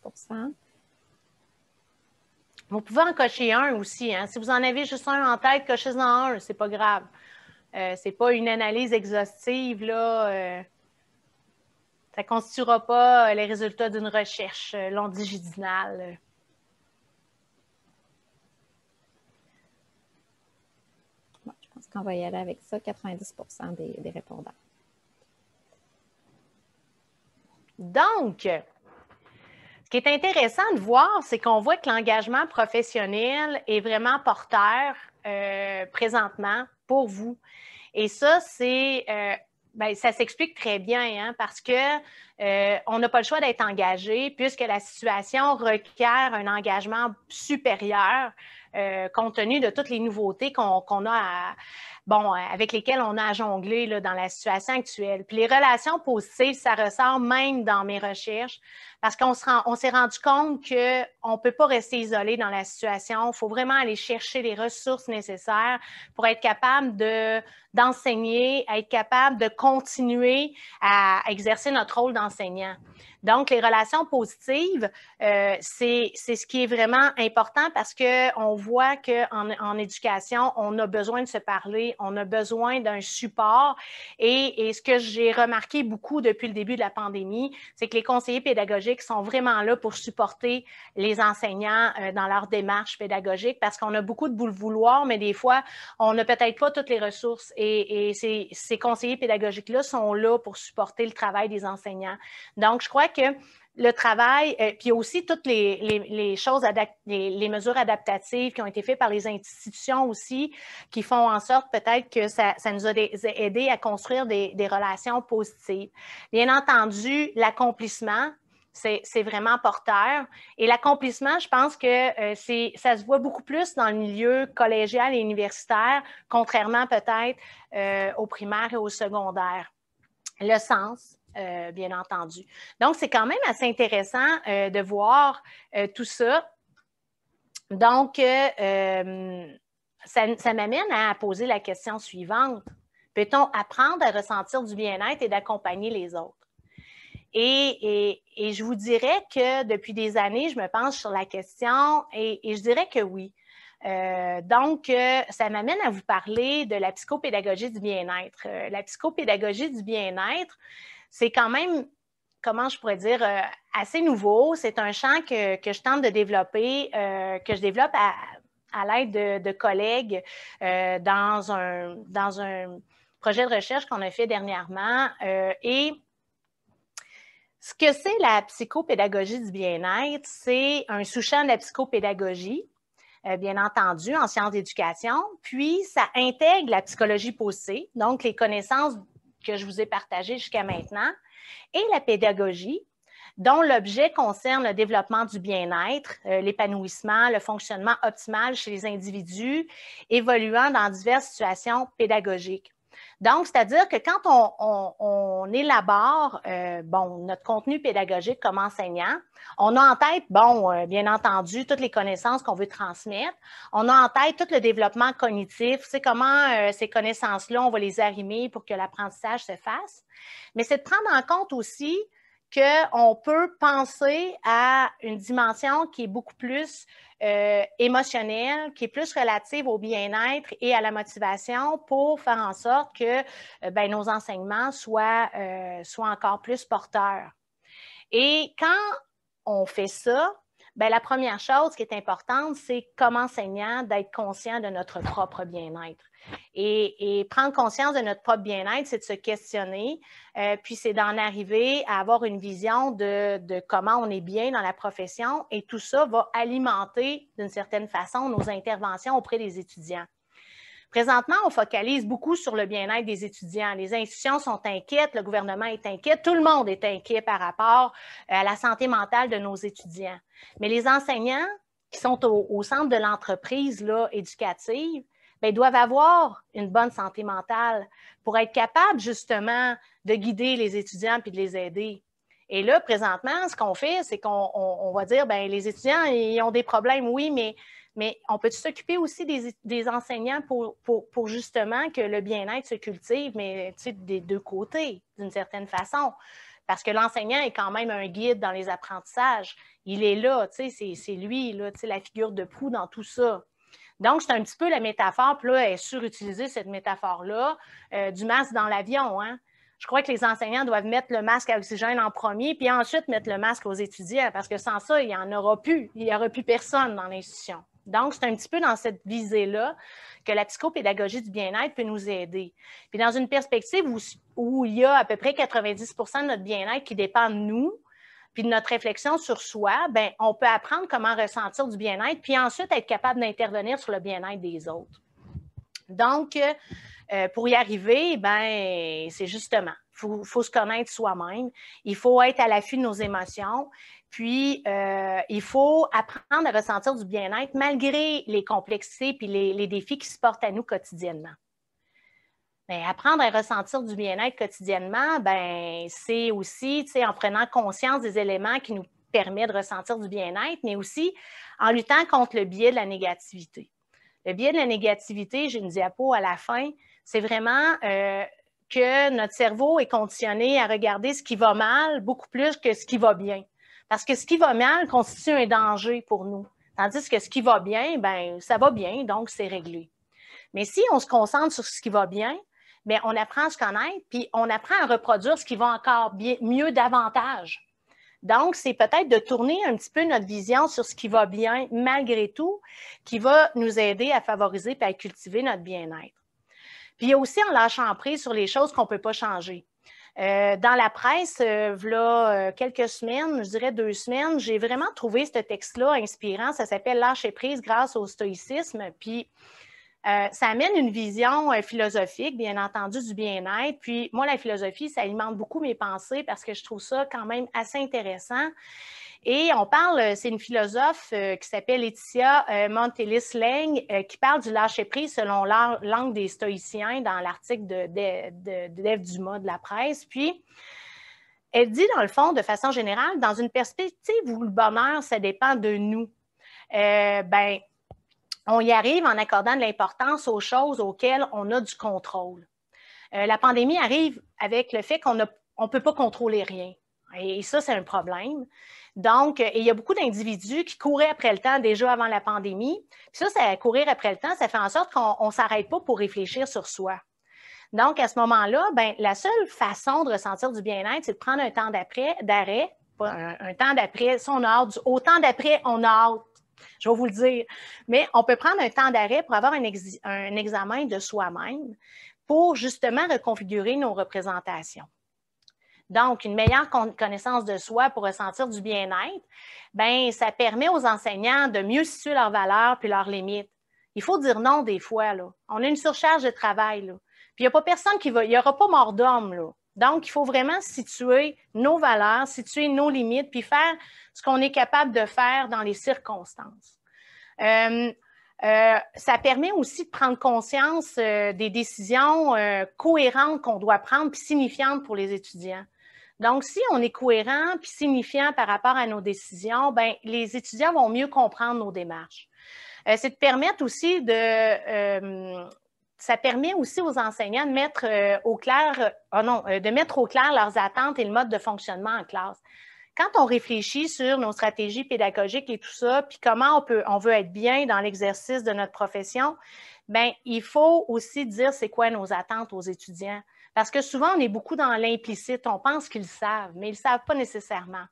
vous pouvez en cocher un aussi. Hein? Si vous en avez juste un en tête, cochez-en un, c'est pas grave. Euh, c'est pas une analyse exhaustive, là. Euh. ça ne constituera pas euh, les résultats d'une recherche euh, longitudinale. Bon, je pense qu'on va y aller avec ça, 90 des répondants. Donc, ce qui est intéressant de voir, c'est qu'on voit que l'engagement professionnel est vraiment porteur euh, présentement pour vous. Et ça, c'est euh, ben, ça s'explique très bien hein, parce que euh, on n'a pas le choix d'être engagé puisque la situation requiert un engagement supérieur compte tenu de toutes les nouveautés qu'on a à bon, euh, avec lesquels on a jonglé dans la situation actuelle. Puis les relations positives, ça ressort même dans mes recherches parce qu'on s'est rendu compte qu'on ne peut pas rester isolé dans la situation. Il faut vraiment aller chercher les ressources nécessaires pour être capable d'enseigner, être capable de continuer à exercer notre rôle d'enseignant. Donc, les relations positives, euh, c'est ce qui est vraiment important parce qu'on voit qu'en en éducation, on a besoin de se parler on a besoin d'un support. Et, ce que j'ai remarqué beaucoup depuis le début de la pandémie, c'est que les conseillers pédagogiques sont vraiment là pour supporter les enseignants euh, dans leur démarche pédagogique parce qu'on a beaucoup de boule vouloir, mais des fois, on n'a peut-être pas toutes les ressources. Et, ces conseillers pédagogiques-là sont là pour supporter le travail des enseignants. Donc, je crois que le travail, euh, puis aussi toutes les, les, les choses, les, les, mesures adaptatives qui ont été faites par les institutions aussi, qui font en sorte peut-être que ça, ça, nous a aidé à construire des, des relations positives. Bien entendu, l'accomplissement, c'est vraiment porteur. Et l'accomplissement, je pense que euh, c'est, ça se voit beaucoup plus dans le milieu collégial et universitaire, contrairement peut-être euh, au primaire et au secondaire. Le sens, euh, bien entendu. Donc, c'est quand même assez intéressant euh, de voir euh, tout ça. Donc, ça, m'amène à poser la question suivante. Peut-on apprendre à ressentir du bien-être et d'accompagner les autres? Et, je vous dirais que depuis des années, je me penche sur la question et, je dirais que oui. donc, ça m'amène à vous parler de la psychopédagogie du bien-être. la psychopédagogie du bien-être, c'est quand même, comment je pourrais dire, euh, assez nouveau. C'est un champ que, je tente de développer, euh, que je développe à, l'aide de, collègues euh, dans, un, dans un projet de recherche qu'on a fait dernièrement. et ce que c'est la psychopédagogie du bien-être, c'est un sous-champ de la psychopédagogie bien entendu, en sciences d'éducation. Puis, ça intègre la psychologie poussée, donc les connaissances que je vous ai partagé jusqu'à maintenant, et la pédagogie, dont l'objet concerne le développement du bien-être, euh, l'épanouissement, le fonctionnement optimal chez les individus évoluant dans diverses situations pédagogiques. Donc, c'est-à-dire que quand on, élabore euh, bon, notre contenu pédagogique comme enseignant, on a en tête, bon, euh, bien entendu, toutes les connaissances qu'on veut transmettre. On a en tête tout le développement cognitif, c'est comment euh, ces connaissances-là, on va les arrimer pour que l'apprentissage se fasse. Mais c'est de prendre en compte aussi qu'on peut penser à une dimension qui est beaucoup plus euh, émotionnelle, qui est plus relative au bien-être et à la motivation pour faire en sorte que euh, ben, nos enseignements euh, soient, encore plus porteurs. Et quand on fait ça, ben, la première chose qui est importante, c'est comme enseignant d'être conscient de notre propre bien-être. Et, prendre conscience de notre propre bien-être, c'est de se questionner, euh, puis c'est d'en arriver à avoir une vision de, comment on est bien dans la profession. Et tout ça va alimenter d'une certaine façon nos interventions auprès des étudiants. Présentement, on focalise beaucoup sur le bien-être des étudiants. Les institutions sont inquiètes, le gouvernement est inquiet, tout le monde est inquiet par rapport euh, à la santé mentale de nos étudiants. Mais les enseignants qui sont au, au centre de l'entreprise éducative, ben, doivent avoir une bonne santé mentale pour être capables justement de guider les étudiants puis de les aider. Et là, présentement, ce qu'on fait, c'est qu'on va dire, ben les étudiants, ils ont des problèmes, oui, mais, mais on peut s'occuper aussi des, enseignants pour, justement que le bien-être se cultive, mais tu des deux côtés, d'une certaine façon. Parce que l'enseignant est quand même un guide dans les apprentissages. Il est là, tu sais, c'est lui, là, tu sais, la figure de proue dans tout ça. Donc, c'est un petit peu la métaphore, puis là, elle surutilisée, cette métaphore-là, euh, du masque dans l'avion. Hein. Je crois que les enseignants doivent mettre le masque à oxygène en premier, puis ensuite mettre le masque aux étudiants, parce que sans ça, il n'y en aura plus. Il n'y aura plus personne dans l'institution. Donc, c'est un petit peu dans cette visée-là que la psychopédagogie du bien-être peut nous aider. Puis dans une perspective où, il y a à peu près 90 de notre bien-être qui dépend de nous, puis de notre réflexion sur soi, ben, on peut apprendre comment ressentir du bien-être, puis ensuite être capable d'intervenir sur le bien-être des autres. Donc, euh, pour y arriver, ben, c'est justement, il faut, se connaître soi-même, il faut être à l'affût de nos émotions, puis euh, il faut apprendre à ressentir du bien-être malgré les complexités puis les, les défis qui se portent à nous quotidiennement. Ben, apprendre à ressentir du bien-être quotidiennement, ben, c'est aussi en prenant conscience des éléments qui nous permettent de ressentir du bien-être, mais aussi en luttant contre le biais de la négativité. Le biais de la négativité, j'ai une diapo à la fin, c'est vraiment euh, que notre cerveau est conditionné à regarder ce qui va mal beaucoup plus que ce qui va bien. Parce que ce qui va mal constitue un danger pour nous. Tandis que ce qui va bien, ben, ça va bien, donc c'est réglé. Mais si on se concentre sur ce qui va bien, mais on apprend à se connaître, puis on apprend à reproduire ce qui va encore bien, mieux davantage. Donc, c'est peut-être de tourner un petit peu notre vision sur ce qui va bien malgré tout, qui va nous aider à favoriser et à cultiver notre bien-être. Puis aussi en lâchant prise sur les choses qu'on ne peut pas changer. Euh, dans la presse, il euh, voilà euh, quelques semaines, je dirais deux semaines, j'ai vraiment trouvé ce texte-là inspirant. Ça s'appelle Lâcher prise grâce au stoïcisme. Puis euh, ça amène une vision euh, philosophique, bien entendu, du bien-être. Puis moi, la philosophie, ça alimente beaucoup mes pensées parce que je trouve ça quand même assez intéressant. Et on parle, euh, c'est une philosophe qui s'appelle Laetitia Montelis leng qui parle du lâcher-prise selon l'angle des stoïciens dans l'article de, de, de, Dumas de la presse. Puis, elle dit, dans le fond, de façon générale, dans une perspective où le bonheur, ça dépend de nous, euh, ben, on y arrive en accordant de l'importance aux choses auxquelles on a du contrôle. Euh, la pandémie arrive avec le fait qu'on ne peut pas contrôler rien. Et, ça, c'est un problème. Donc, euh, il y a beaucoup d'individus qui couraient après le temps déjà avant la pandémie. ça, ça, courir après le temps, ça fait en sorte qu'on ne s'arrête pas pour réfléchir sur soi. Donc, à ce moment-là, ben, la seule façon de ressentir du bien-être, c'est de prendre un temps d'après, d'arrêt, un, temps d'après, si on a d'après, on a hâte je vais vous le dire. Mais on peut prendre un temps d'arrêt pour avoir un, examen de soi-même pour justement reconfigurer nos représentations. Donc, une meilleure connaissance de soi pour ressentir du bien-être, bien, ça permet aux enseignants de mieux situer leurs valeurs puis leurs limites. Il faut dire non des fois. Là. On a une surcharge de travail. Là. Puis il n'y a pas personne qui va. Il n'y aura pas mort d'homme. Donc, il faut vraiment situer nos valeurs, situer nos limites, puis faire ce qu'on est capable de faire dans les circonstances. Euh, euh, ça permet aussi de prendre conscience euh, des décisions cohérentes qu'on doit prendre, puis signifiantes pour les étudiants. Donc, si on est cohérent, puis signifiant par rapport à nos décisions, ben, les étudiants vont mieux comprendre nos démarches. c'est de permettre aussi de, ça permet aussi aux enseignants de mettre euh, au clair, euh, oh non, euh, de mettre au clair leurs attentes et le mode de fonctionnement en classe. Quand on réfléchit sur nos stratégies pédagogiques et tout ça, puis comment on peut, on veut être bien dans l'exercice de notre profession, ben il faut aussi dire c'est quoi nos attentes aux étudiants, parce que souvent on est beaucoup dans l'implicite, on pense qu'ils savent, mais ils savent pas nécessairement.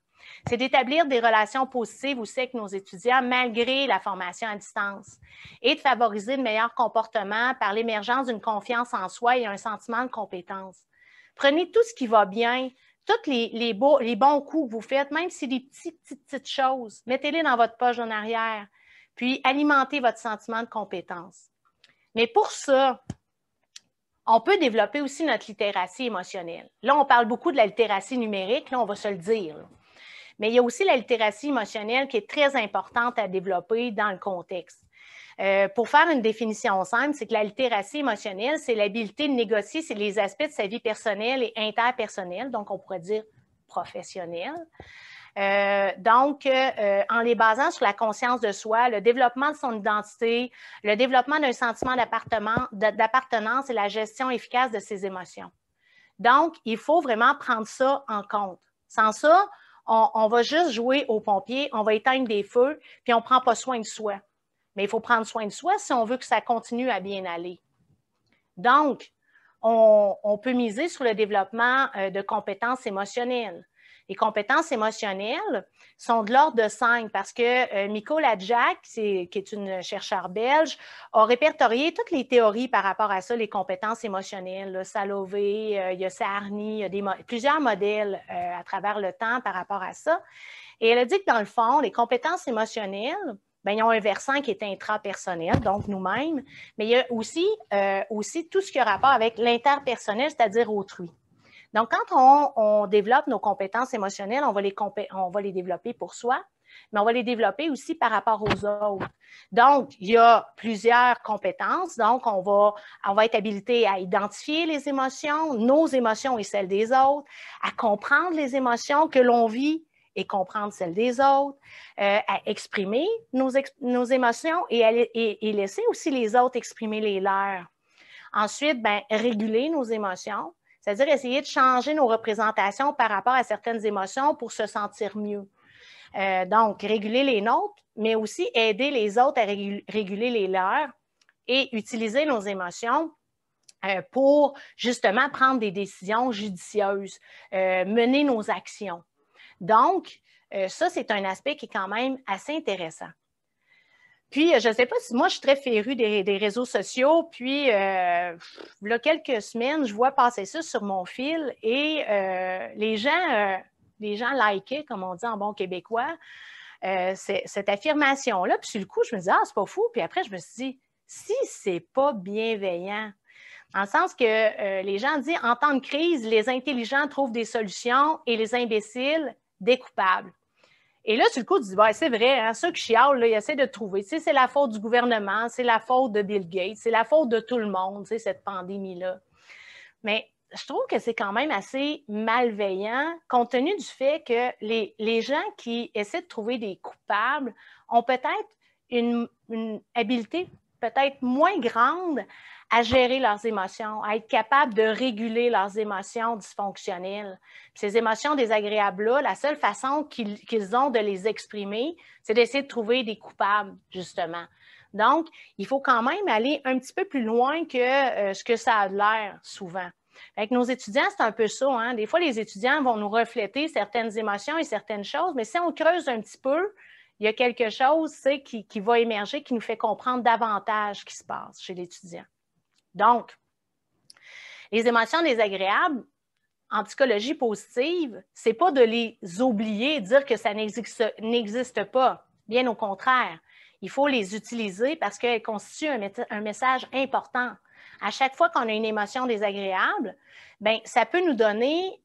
C'est d'établir des relations positives aussi avec nos étudiants malgré la formation à distance et de favoriser le meilleur comportement par l'émergence d'une confiance en soi et un sentiment de compétence. Prenez tout ce qui va bien, tous les, les, bons coups que vous faites, même si c'est des petites, petites, petites choses, mettez-les dans votre poche en arrière, puis alimentez votre sentiment de compétence. Mais pour ça, on peut développer aussi notre littératie émotionnelle. Là, on parle beaucoup de la littératie numérique, là, on va se le dire. Mais il y a aussi la littératie émotionnelle qui est très importante à développer dans le contexte. Euh, pour faire une définition simple, c'est que la littératie émotionnelle, c'est l'habilité de négocier les aspects de sa vie personnelle et interpersonnelle, donc on pourrait dire professionnelle. Euh, donc, euh, en les basant sur la conscience de soi, le développement de son identité, le développement d'un sentiment d'appartenance et la gestion efficace de ses émotions. Donc, il faut vraiment prendre ça en compte. Sans ça, on, va juste jouer aux pompiers, on va éteindre des feux, puis on ne prend pas soin de soi. Mais il faut prendre soin de soi si on veut que ça continue à bien aller. Donc, on peut miser sur le développement euh, de compétences émotionnelles. Les compétences émotionnelles sont de l'ordre de 5 parce que euh, Miko Ladjak, qui est une chercheure belge, a répertorié toutes les théories par rapport à ça, les compétences émotionnelles. le Salové, euh, il y a Sarni, plusieurs modèles euh, à travers le temps par rapport à ça. Et elle a dit que dans le fond, les compétences émotionnelles, Bien, ils ont un versant qui est intrapersonnel, donc nous-mêmes, mais il y a aussi, euh, aussi tout ce qui a rapport avec l'interpersonnel, c'est-à-dire autrui. Donc, quand on, développe nos compétences émotionnelles, on va, les on va les développer pour soi, mais on va les développer aussi par rapport aux autres. Donc, il y a plusieurs compétences. Donc, on va, on va être habilité à identifier les émotions, nos émotions et celles des autres, à comprendre les émotions que l'on vit et comprendre celles des autres, euh, à exprimer nos, nos émotions et, et, et, laisser aussi les autres exprimer les leurs. Ensuite, ben, réguler nos émotions, c'est-à-dire essayer de changer nos représentations par rapport à certaines émotions pour se sentir mieux. Euh, donc, réguler les nôtres, mais aussi aider les autres à réguler les leurs et utiliser nos émotions euh, pour justement prendre des décisions judicieuses, euh, mener nos actions. Donc, ça, c'est un aspect qui est quand même assez intéressant. Puis, euh, je ne sais pas si moi, je suis très férue des, réseaux sociaux. Puis, il euh, quelques semaines, je vois passer ça sur mon fil et euh, les gens, gens likaient, comme on dit en bon québécois, cette affirmation-là. Puis, sur le coup, je me dis, ah, c'est pas fou. Puis après, je me suis dit, si c'est pas bienveillant, en le sens que les gens disent, en temps de crise, les intelligents trouvent des solutions et les imbéciles des coupables. Et là, tu le coup, tu dis, bah, c'est vrai, hein, ceux qui chialent, ils essaient de trouver. c'est la faute du gouvernement, c'est la faute de Bill Gates, c'est la faute de tout le monde, cette pandémie-là. Mais je trouve que c'est quand même assez malveillant, compte tenu du fait que les, gens qui essaient de trouver des coupables ont peut-être une, une habileté peut-être moins grande à gérer leurs émotions, à être capable de réguler leurs émotions dysfonctionnelles. ces émotions désagréables-là, la seule façon qu'ils ont de les exprimer, c'est d'essayer de trouver des coupables, justement. Donc, il faut quand même aller un petit peu plus loin que euh, ce que ça a l'air souvent. Avec nos étudiants, c'est un peu ça. Hein. Des fois, les étudiants vont nous refléter certaines émotions et certaines choses, mais si on creuse un petit peu, il y a quelque chose qui va émerger, qui nous fait comprendre davantage ce qui se passe chez l'étudiant. Donc, les émotions désagréables, en psychologie positive, c'est pas de les oublier dire que ça n'existe pas. Bien au contraire, il faut les utiliser parce qu'elles constituent un, message important. À chaque fois qu'on a une émotion désagréable, ben, ça peut nous donner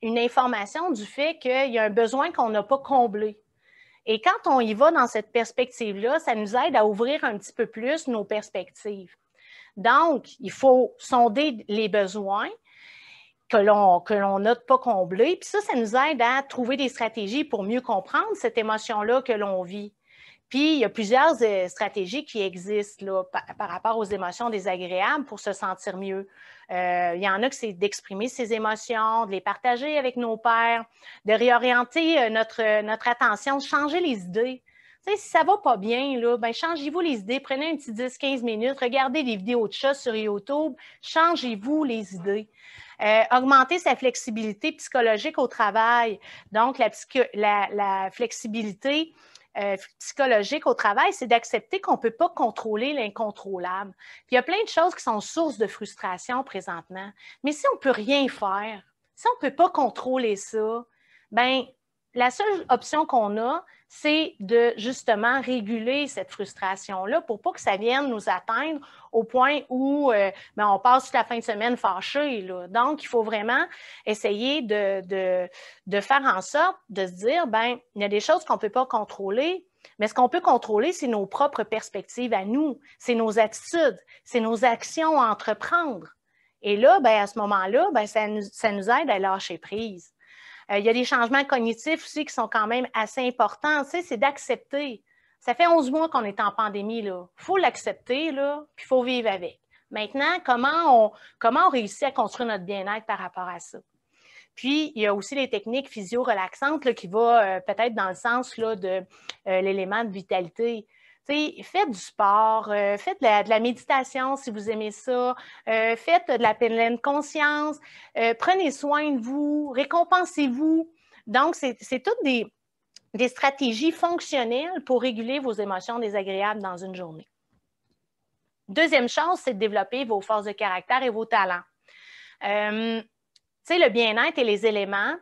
une information du fait qu'il y a un besoin qu'on n'a pas comblé. Et quand on y va dans cette perspective-là, ça nous aide à ouvrir un petit peu plus nos perspectives. Donc, il faut sonder les besoins que l'on n'a pas comblés. Puis ça, ça nous aide à trouver des stratégies pour mieux comprendre cette émotion-là que l'on vit. Puis, il y a plusieurs euh, stratégies qui existent par, rapport aux émotions désagréables pour se sentir mieux. Euh, il y en a que c'est d'exprimer ses émotions, de les partager avec nos pairs, de réorienter euh, notre, notre attention, de changer les idées si ça va pas bien, là, ben, changez-vous les idées, prenez un petit 10-15 minutes, regardez des vidéos de chats sur YouTube, changez-vous les idées. Euh, augmenter sa flexibilité psychologique au travail. Donc, la, flexibilité euh, psychologique au travail, c'est d'accepter qu'on ne peut pas contrôler l'incontrôlable. il y a plein de choses qui sont source de frustration présentement. Mais si on ne peut rien faire, si on ne peut pas contrôler ça, ben la seule option qu'on a, c'est de justement réguler cette frustration-là pour pas que ça vienne nous atteindre au point où euh, ben, on passe toute la fin de semaine fâchée. Donc, il faut vraiment essayer de, faire en sorte de se dire, ben, il y a des choses qu'on ne peut pas contrôler, mais ce qu'on peut contrôler, c'est nos propres perspectives à nous, c'est nos attitudes, c'est nos actions à entreprendre. Et là, ben, à ce moment-là, ben, ça, nous, ça nous aide à lâcher prise. Euh, il y a des changements cognitifs aussi qui sont quand même assez importants. c'est d'accepter. Ça fait 11 mois qu'on est en pandémie. Il faut l'accepter, puis il faut vivre avec. Maintenant, comment on, comment on réussit à construire notre bien-être par rapport à ça? Puis, il y a aussi les techniques physio-relaxantes qui vont euh, peut-être dans le sens là, de euh, l'élément de vitalité c'est faites du sport, euh, faites de la, méditation si vous aimez ça, euh, faites de la pleine conscience, euh, prenez soin de vous, récompensez-vous. Donc, c'est toutes des, stratégies fonctionnelles pour réguler vos émotions désagréables dans une journée. Deuxième chose, c'est de développer vos forces de caractère et vos talents. le bien-être et les éléments,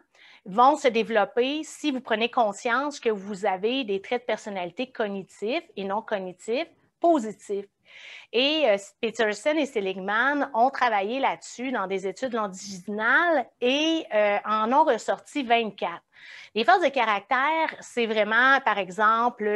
vont se développer si vous prenez conscience que vous avez des traits de personnalité cognitifs et non cognitifs positifs. Et euh, Peterson et Seligman ont travaillé là-dessus dans des études longitudinales et euh, en ont ressorti 24. Les forces de caractère, c'est vraiment, par exemple,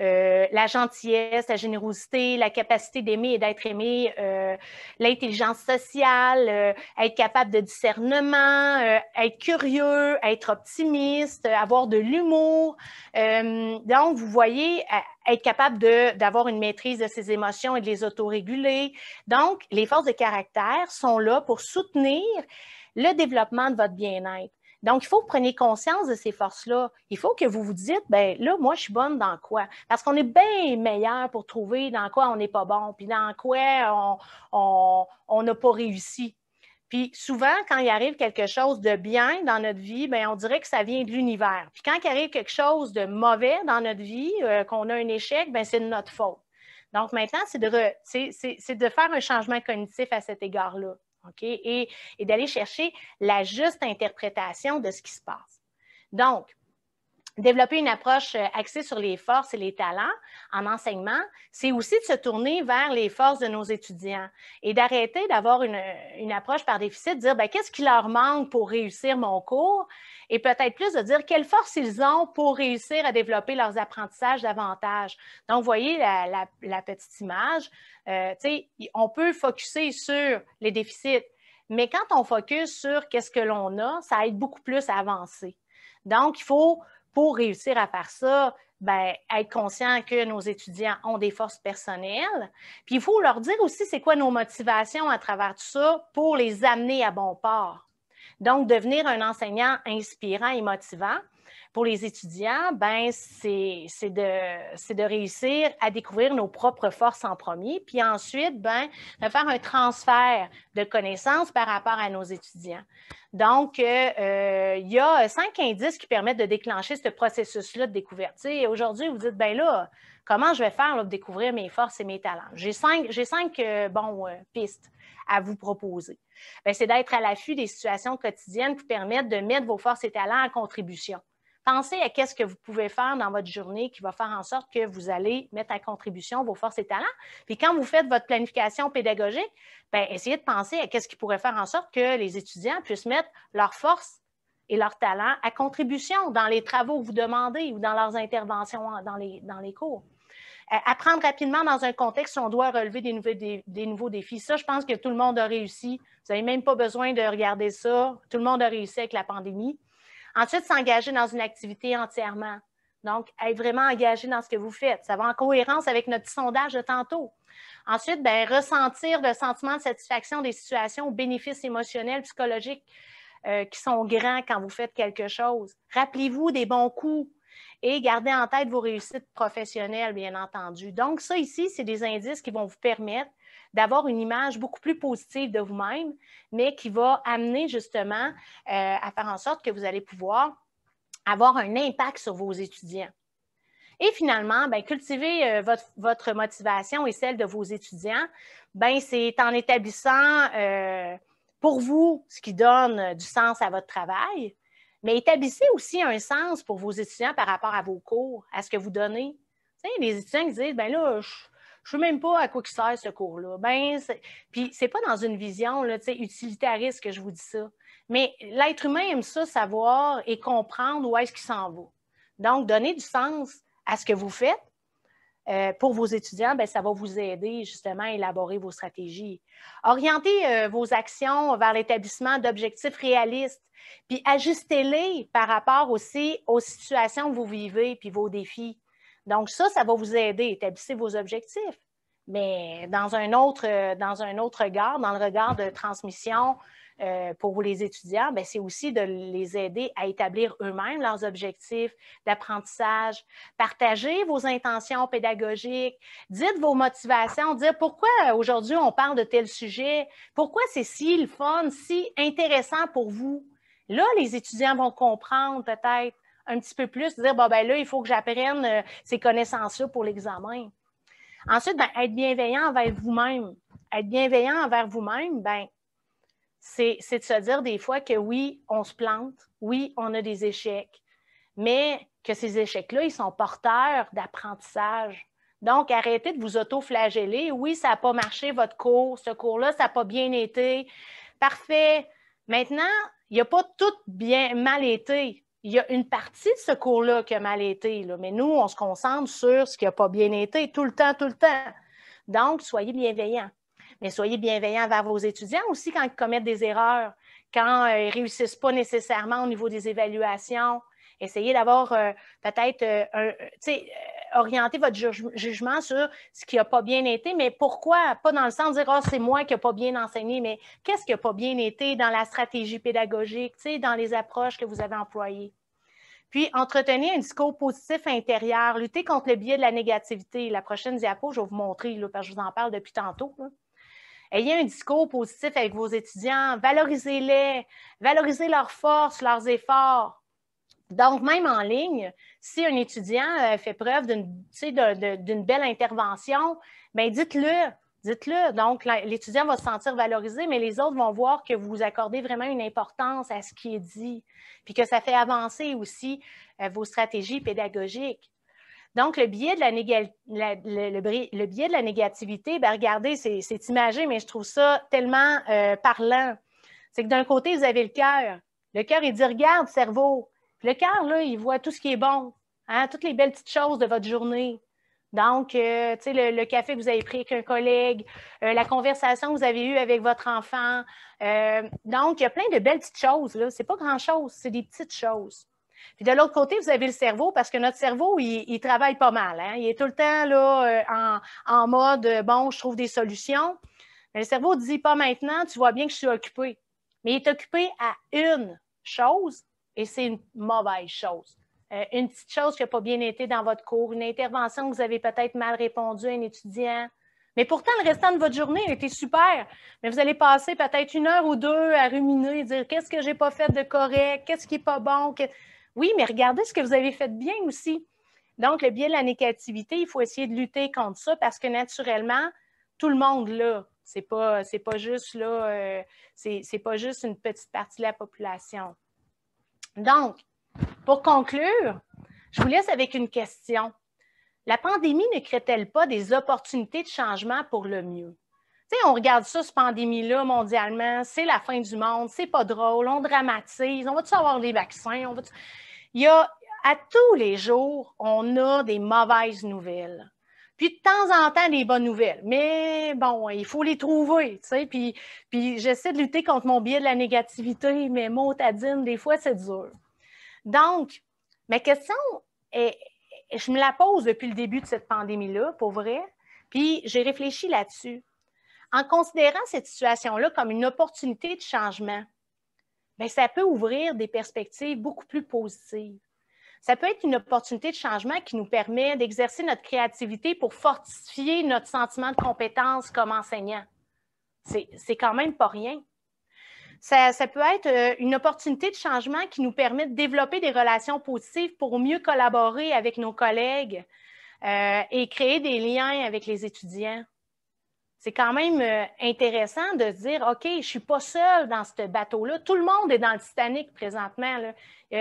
euh, la gentillesse, la générosité, la capacité d'aimer et d'être aimé, euh, l'intelligence sociale, euh, être capable de discernement, être curieux, être optimiste, avoir de l'humour. donc, vous voyez, être capable d'avoir une maîtrise de ses émotions et de les autoréguler. Donc, les forces de caractère sont là pour soutenir le développement de votre bien-être. Donc, il faut que vous conscience de ces forces-là. Il faut que vous vous dites, ben là, moi, je suis bonne dans quoi? Parce qu'on est bien meilleur pour trouver dans quoi on n'est pas bon, puis dans quoi on n'a pas réussi. Puis souvent, quand il arrive quelque chose de bien dans notre vie, bien, on dirait que ça vient de l'univers. Puis quand il arrive quelque chose de mauvais dans notre vie, euh, qu'on a un échec, bien, c'est de notre faute. Donc maintenant, c'est de faire un changement cognitif à cet égard-là. Et, et d'aller chercher la juste interprétation de ce qui se passe. Donc, développer une approche euh, axée sur les forces et les talents en enseignement, c'est aussi de se tourner vers les forces de nos étudiants et d'arrêter d'avoir une, approche par déficit, de dire ben, qu'est-ce qui leur manque pour réussir mon cours et peut-être plus de dire quelles forces ils ont pour réussir à développer leurs apprentissages davantage. Donc, vous voyez la, petite image, euh, on peut focuser sur les déficits, mais quand on focus sur qu'est-ce que l'on a, ça aide beaucoup plus à avancer. Donc, il faut pour réussir à faire ça, ben, être conscient que nos étudiants ont des forces personnelles. Puis il faut leur dire aussi c'est quoi nos motivations à travers tout ça pour les amener à bon port. Donc, devenir un enseignant inspirant et motivant, pour les étudiants, ben, c'est de, de réussir à découvrir nos propres forces en premier, puis ensuite, ben, de faire un transfert de connaissances par rapport à nos étudiants. Donc, euh, euh, il y a cinq indices qui permettent de déclencher ce processus-là de découverte. Et Aujourd'hui, vous dites, ben là, comment je vais faire pour découvrir mes forces et mes talents? J'ai cinq, cinq euh, pistes à vous proposer. Ben, c'est d'être à l'affût des situations quotidiennes qui permettent de mettre vos forces et talents en contribution. Pensez à qu'est-ce que vous pouvez faire dans votre journée qui va faire en sorte que vous allez mettre à contribution vos forces et talents. Puis quand vous faites votre planification pédagogique, bien, essayez de penser à qu'est-ce qui pourrait faire en sorte que les étudiants puissent mettre leurs forces et leurs talents à contribution dans les travaux que vous demandez ou dans leurs interventions dans les, dans les cours. Euh, apprendre rapidement dans un contexte où on doit relever des, nouveaux, des, des nouveaux défis. Ça, je pense que tout le monde a réussi. Vous n'avez même pas besoin de regarder ça. Tout le monde a réussi avec la pandémie. Ensuite, s'engager dans une activité entièrement. Donc, être vraiment engagé dans ce que vous faites. Ça va en cohérence avec notre sondage de tantôt. Ensuite, ben, ressentir le sentiment de satisfaction des situations, bénéfices émotionnels, psychologiques euh, qui sont grands quand vous faites quelque chose. Rappelez-vous des bons coups et gardez en tête vos réussites professionnelles, bien entendu. Donc, ça ici, c'est des indices qui vont vous permettre d'avoir une image beaucoup plus positive de vous-même, mais qui va amener justement euh, à faire en sorte que vous allez pouvoir avoir un impact sur vos étudiants. Et finalement, ben, cultiver euh, votre, motivation et celle de vos étudiants, ben, c'est en établissant euh, pour vous ce qui donne du sens à votre travail, mais établissez aussi un sens pour vos étudiants par rapport à vos cours, à ce que vous donnez. les étudiants qui disent, ben là, je ne sais même pas à quoi qui sert ce cours-là. Ben, puis c'est pas dans une vision utilitariste que je vous dis ça. Mais l'être humain aime ça, savoir et comprendre où est-ce qu'il s'en va. Donc, donner du sens à ce que vous faites euh, pour vos étudiants, ben, ça va vous aider justement à élaborer vos stratégies. Orientez euh, vos actions vers l'établissement d'objectifs réalistes, puis ajustez-les par rapport aussi aux situations que vous vivez, puis vos défis. Donc, ça, ça va vous aider. Établissez vos objectifs. Mais dans un autre, euh, dans un autre regard, dans le regard de transmission euh, pour les étudiants, ben, c'est aussi de les aider à établir eux-mêmes leurs objectifs d'apprentissage. Partagez vos intentions pédagogiques, dites vos motivations, dire pourquoi euh, aujourd'hui on parle de tel sujet, pourquoi c'est si le fun, si intéressant pour vous. Là, les étudiants vont comprendre peut-être un petit peu plus, dire, bah ben là, il faut que j'apprenne euh, ces connaissances-là pour l'examen. Ensuite, ben, être bienveillant envers vous-même. Être bienveillant envers vous-même, ben, c'est de se dire des fois que oui, on se plante, oui, on a des échecs, mais que ces échecs-là, ils sont porteurs d'apprentissage. Donc, arrêtez de vous auto Oui, ça n'a pas marché votre cours, ce cours-là, ça n'a pas bien été. Parfait. Maintenant, il n'y a pas tout bien mal été il y a une partie de ce cours-là qui a mal été, mais nous, on se concentre sur ce qui n'a pas bien été tout le temps, tout le temps. Donc, soyez bienveillants. Mais soyez bienveillants vers vos étudiants aussi quand ils commettent des erreurs, quand euh, ils ne réussissent pas nécessairement au niveau des évaluations. Essayez d'avoir euh, peut-être euh, tu un, orienter votre jugement sur ce qui n'a pas bien été, mais pourquoi? Pas dans le sens de dire, oh, c'est moi qui n'ai pas bien enseigné, mais qu'est-ce qui n'a pas bien été dans la stratégie pédagogique, dans les approches que vous avez employées? Puis, entretenir un discours positif intérieur, lutter contre le biais de la négativité. La prochaine diapo, je vais vous montrer, parce que je vous en parle depuis tantôt. Ayez un discours positif avec vos étudiants, valorisez-les, valorisez leurs forces, leurs efforts. Donc, même en ligne, si un étudiant euh, fait preuve d'une belle intervention, bien, dites-le. Dites-le. Donc, l'étudiant va se sentir valorisé, mais les autres vont voir que vous accordez vraiment une importance à ce qui est dit, puis que ça fait avancer aussi euh, vos stratégies pédagogiques. Donc, le biais de la, négativité, bien, regardez, c'est imagé, mais je trouve ça tellement euh, parlant. C'est que d'un côté, vous avez le cœur. Le cœur, il dit Regarde, cerveau, le cœur, là, il voit tout ce qui est bon, hein, toutes les belles petites choses de votre journée. Donc, euh, tu sais, le, café que vous avez pris avec un collègue, euh, la conversation que vous avez eue avec votre enfant. Euh, donc, il y a plein de belles petites choses, là. C'est pas grand-chose, c'est des petites choses. Puis de l'autre côté, vous avez le cerveau, parce que notre cerveau, il, travaille pas mal. Hein? Il est tout le temps là, en, en mode, bon, je trouve des solutions. Mais le cerveau dit, pas maintenant, tu vois bien que je suis occupé. Mais il est occupé à une chose et c'est une mauvaise chose. Euh, une petite chose qui n'a pas bien été dans votre cours, une intervention que vous avez peut-être mal répondu à un étudiant. Mais pourtant, le restant de votre journée a été super. Mais vous allez passer peut-être une heure ou deux à ruminer, dire qu'est-ce que j'ai pas fait de correct, qu'est-ce qui n'est pas bon. Oui, mais regardez ce que vous avez fait de bien aussi. Donc, le biais de la négativité, il faut essayer de lutter contre ça parce que naturellement, tout le monde là. C'est pas, juste là, euh, pas juste une petite partie de la population. Donc, pour conclure, je vous laisse avec une question. La pandémie ne crée-t-elle pas des opportunités de changement pour le mieux? Tu on regarde ça, cette pandémie-là, mondialement, c'est la fin du monde, c'est pas drôle, on dramatise, on va-tu avoir des vaccins? On va Il y a, à tous les jours, on a des mauvaises nouvelles. Puis de temps en temps, des bonnes nouvelles. Mais bon, il faut les trouver, tu sais. Puis, j'essaie de lutter contre mon biais de la négativité, mais motadine, des fois, c'est dur. Donc, ma question, est, je me la pose depuis le début de cette pandémie-là, pour vrai. Puis j'ai réfléchi là-dessus. En considérant cette situation-là comme une opportunité de changement, bien, ça peut ouvrir des perspectives beaucoup plus positives ça peut être une opportunité de changement qui nous permet d'exercer notre créativité pour fortifier notre sentiment de compétence comme enseignant. C'est quand même pas rien. Ça, peut être euh, une opportunité de changement qui nous permet de développer des relations positives pour mieux collaborer avec nos collègues euh, et créer des liens avec les étudiants. C'est quand même euh, intéressant de dire, OK, je ne suis pas seule dans ce bateau-là. Tout le monde est dans le Titanic présentement. il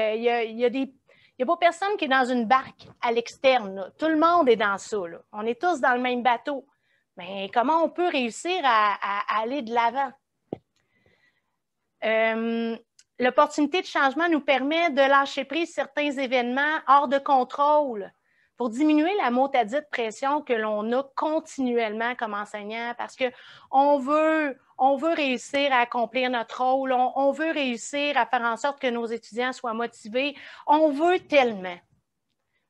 y a des il n'y a pas personne qui est dans une barque à l'externe. Tout le monde est dans ça. On est tous dans le même bateau. Mais comment on peut réussir à, aller de l'avant? Euh, l'opportunité de changement nous permet de lâcher prise certains événements hors de contrôle pour diminuer la motadite pression que l'on a continuellement comme enseignant parce qu'on veut, on veut réussir à accomplir notre rôle, on, veut réussir à faire en sorte que nos étudiants soient motivés, on veut tellement.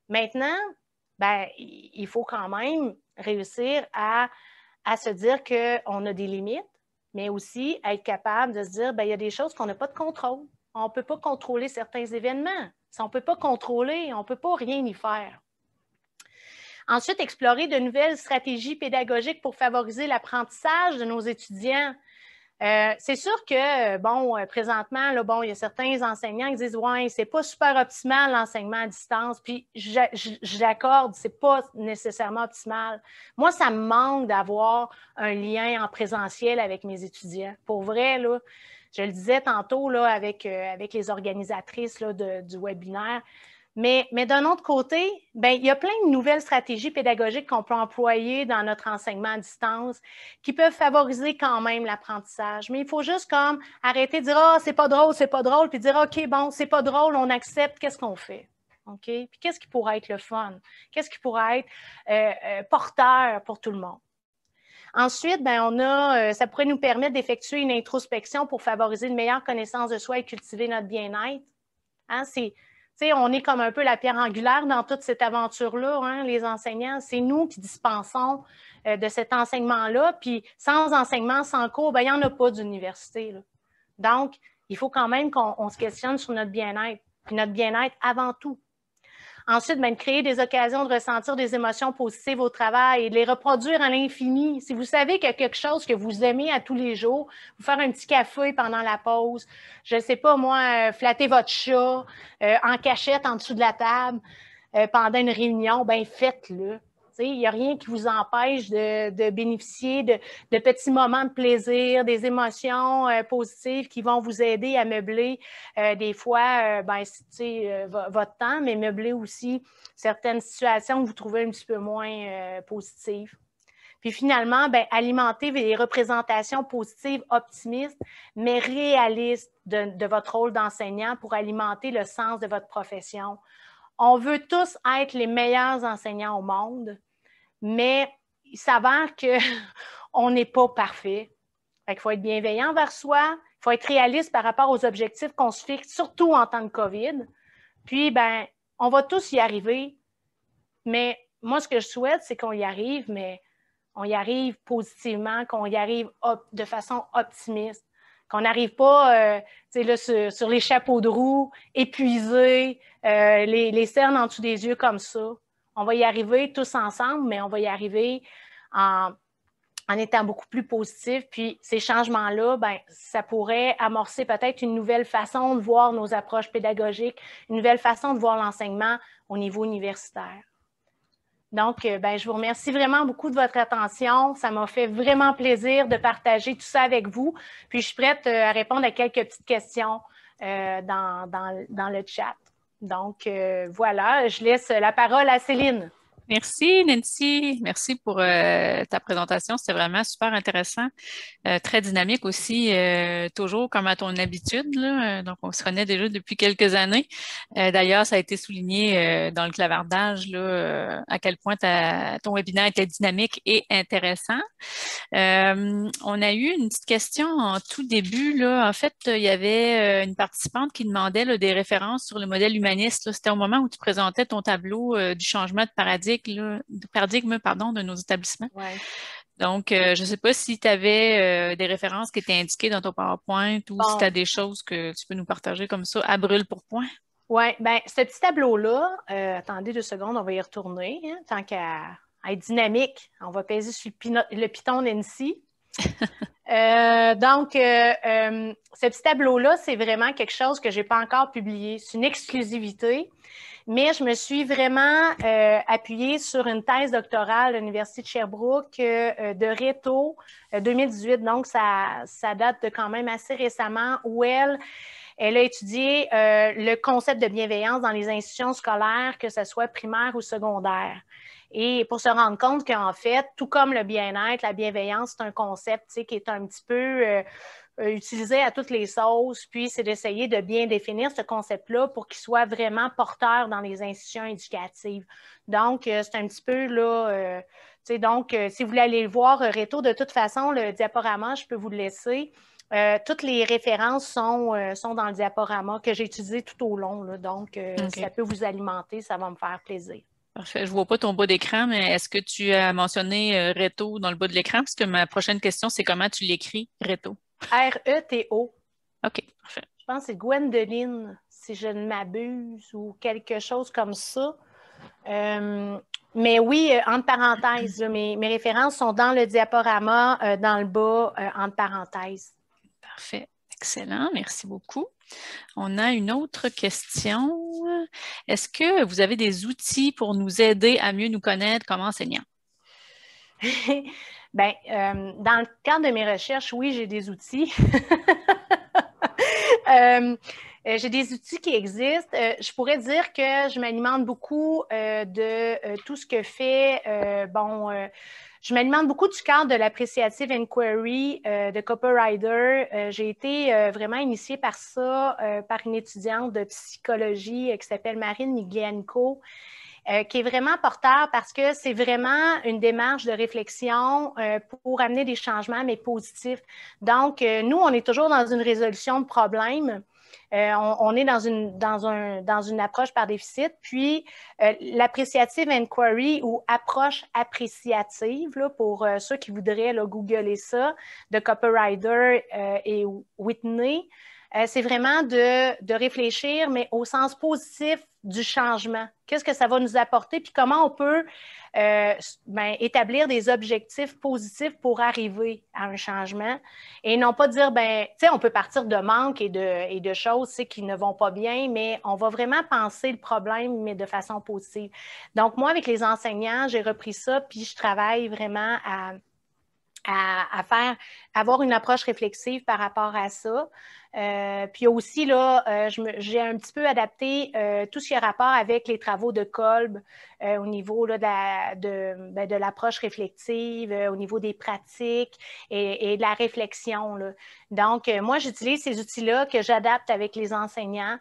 Maintenant, ben, il faut quand même réussir à, se dire qu'on a des limites, mais aussi être capable de se dire, qu'il ben, y a des choses qu'on n'a pas de contrôle. On ne peut pas contrôler certains événements. Si on ne peut pas contrôler, on ne peut pas rien y faire. Ensuite, explorer de nouvelles stratégies pédagogiques pour favoriser l'apprentissage de nos étudiants. Euh, c'est sûr que, bon, euh, présentement, bon, il y a certains enseignants qui disent Ouais, c'est pas super optimal l'enseignement à distance. Puis j'accorde, c'est pas nécessairement optimal. Moi, ça me manque d'avoir un lien en présentiel avec mes étudiants. Pour vrai, je le disais tantôt là, avec, euh, avec les organisatrices du webinaire. Mais, d'un autre côté, ben, il y a plein de nouvelles stratégies pédagogiques qu'on peut employer dans notre enseignement à distance qui peuvent favoriser quand même l'apprentissage. Mais il faut juste comme arrêter de dire Ah, c'est pas drôle, c'est pas drôle, puis dire OK, bon, c'est pas drôle, on accepte, qu'est-ce qu'on fait? OK? Puis qu'est-ce qui pourrait être le fun? Qu'est-ce qui pourrait être euh, euh, porteur pour tout le monde? Ensuite, ben, on a, euh, ça pourrait nous permettre d'effectuer une introspection pour favoriser une meilleure connaissance de soi et cultiver notre bien-être. Hein, c'est on est comme un peu la pierre angulaire dans toute cette aventure-là, hein, les enseignants. C'est nous qui dispensons euh, de cet enseignement-là. Puis sans enseignement, sans cours, ben, il n'y en a pas d'université. Donc, il faut quand même qu'on se questionne sur notre bien-être. Puis notre bien-être avant tout. Ensuite, même ben, créer des occasions de ressentir des émotions positives au travail et de les reproduire à l'infini. Si vous savez qu'il y a quelque chose que vous aimez à tous les jours, vous faire un petit café pendant la pause, je ne sais pas moi, euh, flatter votre chat euh, en cachette en dessous de la table euh, pendant une réunion, ben faites-le. Il n'y a rien qui vous empêche de, bénéficier de, petits moments de plaisir, des émotions euh, positives qui vont vous aider à meubler euh, des fois euh, ben, votre temps, mais meubler aussi certaines situations que vous trouvez un petit peu moins positives. Puis finalement, ben, alimenter des représentations positives, optimistes, mais réalistes de votre rôle d'enseignant pour alimenter le sens de votre profession. On veut tous être les meilleurs enseignants au monde, mais il s'avère qu'on n'est pas parfait. il faut être bienveillant vers soi, il faut être réaliste par rapport aux objectifs qu'on se fixe, surtout en temps de COVID. Puis, ben, on va tous y arriver, mais moi, ce que je souhaite, c'est qu'on y arrive, mais on y arrive positivement, qu'on y arrive de façon optimiste, qu'on n'arrive pas euh, là, sur, les chapeaux de roue, épuisé, euh, les cernes en dessous des yeux comme ça. On va y arriver tous ensemble, mais on va y arriver en, étant beaucoup plus positif. Puis ces changements-là, ben, ça pourrait amorcer peut-être une nouvelle façon de voir nos approches pédagogiques, une nouvelle façon de voir l'enseignement au niveau universitaire. Donc, euh, ben, je vous remercie vraiment beaucoup de votre attention. Ça m'a fait vraiment plaisir de partager tout ça avec vous. Puis, je suis prête euh, à répondre à quelques petites questions euh, dans, dans le chat. Donc, euh, voilà, je laisse la parole à Céline. Merci Nancy, merci pour euh, ta présentation, c'était vraiment super intéressant, euh, très dynamique aussi, euh, toujours comme à ton habitude, donc on se connaît déjà depuis quelques années. D'ailleurs, ça a été souligné dans le clavardage là, à quel point ton webinaire était dynamique et intéressant. on a eu une petite question en tout début, là. en fait, il y avait une participante qui demandait des références sur le modèle humaniste, c'était au moment où tu présentais ton tableau du changement de paradigme paradigme pardon, de nos établissements. Donc, euh, je ne sais pas si tu avais euh, des références qui étaient indiquées dans ton PowerPoint ou si tu as des choses que tu peux nous partager comme ça à brûle pour point. Oui, bien, ce petit tableau-là, euh, attendez deux secondes, on va y retourner. Hein, tant qu'à être dynamique, on va peser sur le, piton Nancy. donc, ce petit tableau-là, c'est vraiment quelque chose que je n'ai pas encore publié. C'est une exclusivité mais je me suis vraiment euh, appuyée sur une thèse doctorale à l'Université de Sherbrooke euh, euh, de Reto 2018, donc ça, date quand même assez récemment, où elle... a étudié le concept de bienveillance dans les institutions scolaires, que ce soit primaire ou secondaire. Et pour se rendre compte qu'en fait, tout comme le bien-être, la bienveillance, c'est un concept qui est un petit peu euh, utiliser à toutes les sauces, puis c'est d'essayer de bien définir ce concept-là pour qu'il soit vraiment porteur dans les institutions éducatives. Donc, euh, c'est un petit peu là. Euh, tu sais, donc, si vous voulez aller le voir, Reto, de toute façon, le diaporama, je peux vous le laisser. toutes les références sont, sont dans le diaporama que j'ai utilisé tout au long. Là, donc, ça peut vous alimenter, ça va me faire plaisir. Parfait. Je ne vois pas ton bas d'écran, mais est-ce que tu as mentionné Reto dans le bas de l'écran? Parce que ma prochaine question, c'est comment tu l'écris, Reto? R-E-T-O. OK, parfait. Je pense que c'est Gwendoline, si je ne m'abuse, ou quelque chose comme ça. Euh, mais oui, euh, entre parenthèses, mes, références sont dans le diaporama, euh, dans le bas, entre parenthèses. Parfait. Excellent, merci beaucoup. On a une autre question. Est-ce que vous avez des outils pour nous aider à mieux nous connaître comme enseignants? Bien, euh, dans le cadre de mes recherches, oui, j'ai des outils. Euh, euh, j'ai des outils qui existent. je pourrais dire que je m'alimente beaucoup de tout ce que fait, bon, je m'alimente beaucoup du cadre de l'appréciative inquiry de Copper j'ai été vraiment initiée par ça, par une étudiante de psychologie qui s'appelle Marine Miglianco euh, qui est vraiment porteur parce que c'est vraiment une démarche de réflexion euh, pour amener des changements, mais positifs. Donc, euh, nous, on est toujours dans une résolution de problèmes. On, est dans une, dans, un, dans une approche par déficit. Puis, l'appréciative inquiry ou approche appréciative, là, pour ceux qui voudraient là, googler ça, de Copper et Whitney, euh, c'est vraiment de, de, réfléchir, mais au sens positif du changement. Qu'est-ce que ça va nous apporter, puis comment on peut euh, ben, établir des objectifs positifs pour arriver à un changement. Et non pas dire, ben, tu sais, on peut partir de manques et de, et de choses qui ne vont pas bien, mais on va vraiment penser le problème, mais de façon positive. Donc, moi, avec les enseignants, j'ai repris ça, puis je travaille vraiment à, à, à faire, avoir une approche réflexive par rapport à ça. Euh, puis aussi, là, euh, j'ai un petit peu adapté euh, tout ce qui a rapport avec les travaux de Kolb au niveau ben, de l'approche réflective, réflexive, au niveau des pratiques et, de la réflexion. Là. Donc, moi, j'utilise ces outils-là que j'adapte avec les enseignants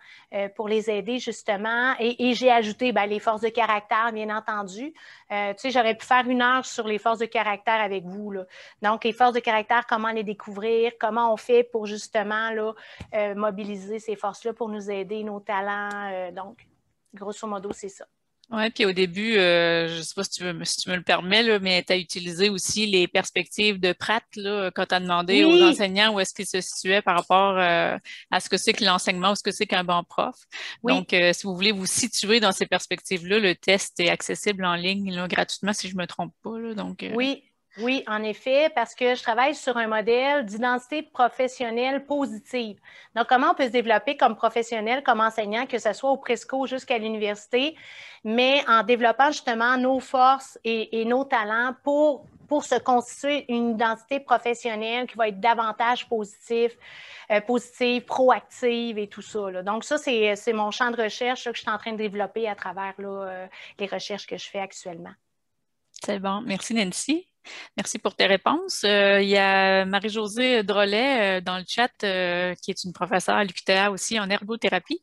pour les aider justement. Et, j'ai ajouté ben, les forces de caractère, bien entendu. tu sais, j'aurais pu faire une heure sur les forces de caractère avec vous. Là. Donc, les forces de caractère, comment les découvrir, comment on fait pour justement là, euh, mobiliser ces forces-là pour nous aider, nos talents. Euh, donc, grosso modo, c'est ça. Oui, puis au début, euh, je ne sais pas si tu, veux, tu, me le permets, mais tu as utilisé aussi les perspectives de Pratt là, quand tu as demandé aux enseignants où est-ce qu'ils se situaient par rapport à ce que c'est que l'enseignement, ou ce que c'est qu'un bon prof. Donc, si vous voulez vous situer dans ces perspectives-là, le test est accessible en ligne gratuitement, si je ne me trompe pas. donc, oui, oui, en effet, parce que je travaille sur un modèle d'identité professionnelle positive. Donc, comment on peut se développer comme professionnel, comme enseignant, que ce soit au Presco jusqu'à l'université, mais en développant justement nos forces et, nos talents pour pour se constituer une identité professionnelle qui va être davantage positive, euh, positive, proactive et tout ça. Donc, ça, c'est mon champ de recherche que je suis en train de développer à travers euh, les recherches que je fais actuellement. C'est bon. Merci, Nancy. Merci pour tes réponses. Euh, il y a Marie-Josée Drolet euh, dans le chat, euh, qui est une professeure à l'UQTR aussi en ergothérapie,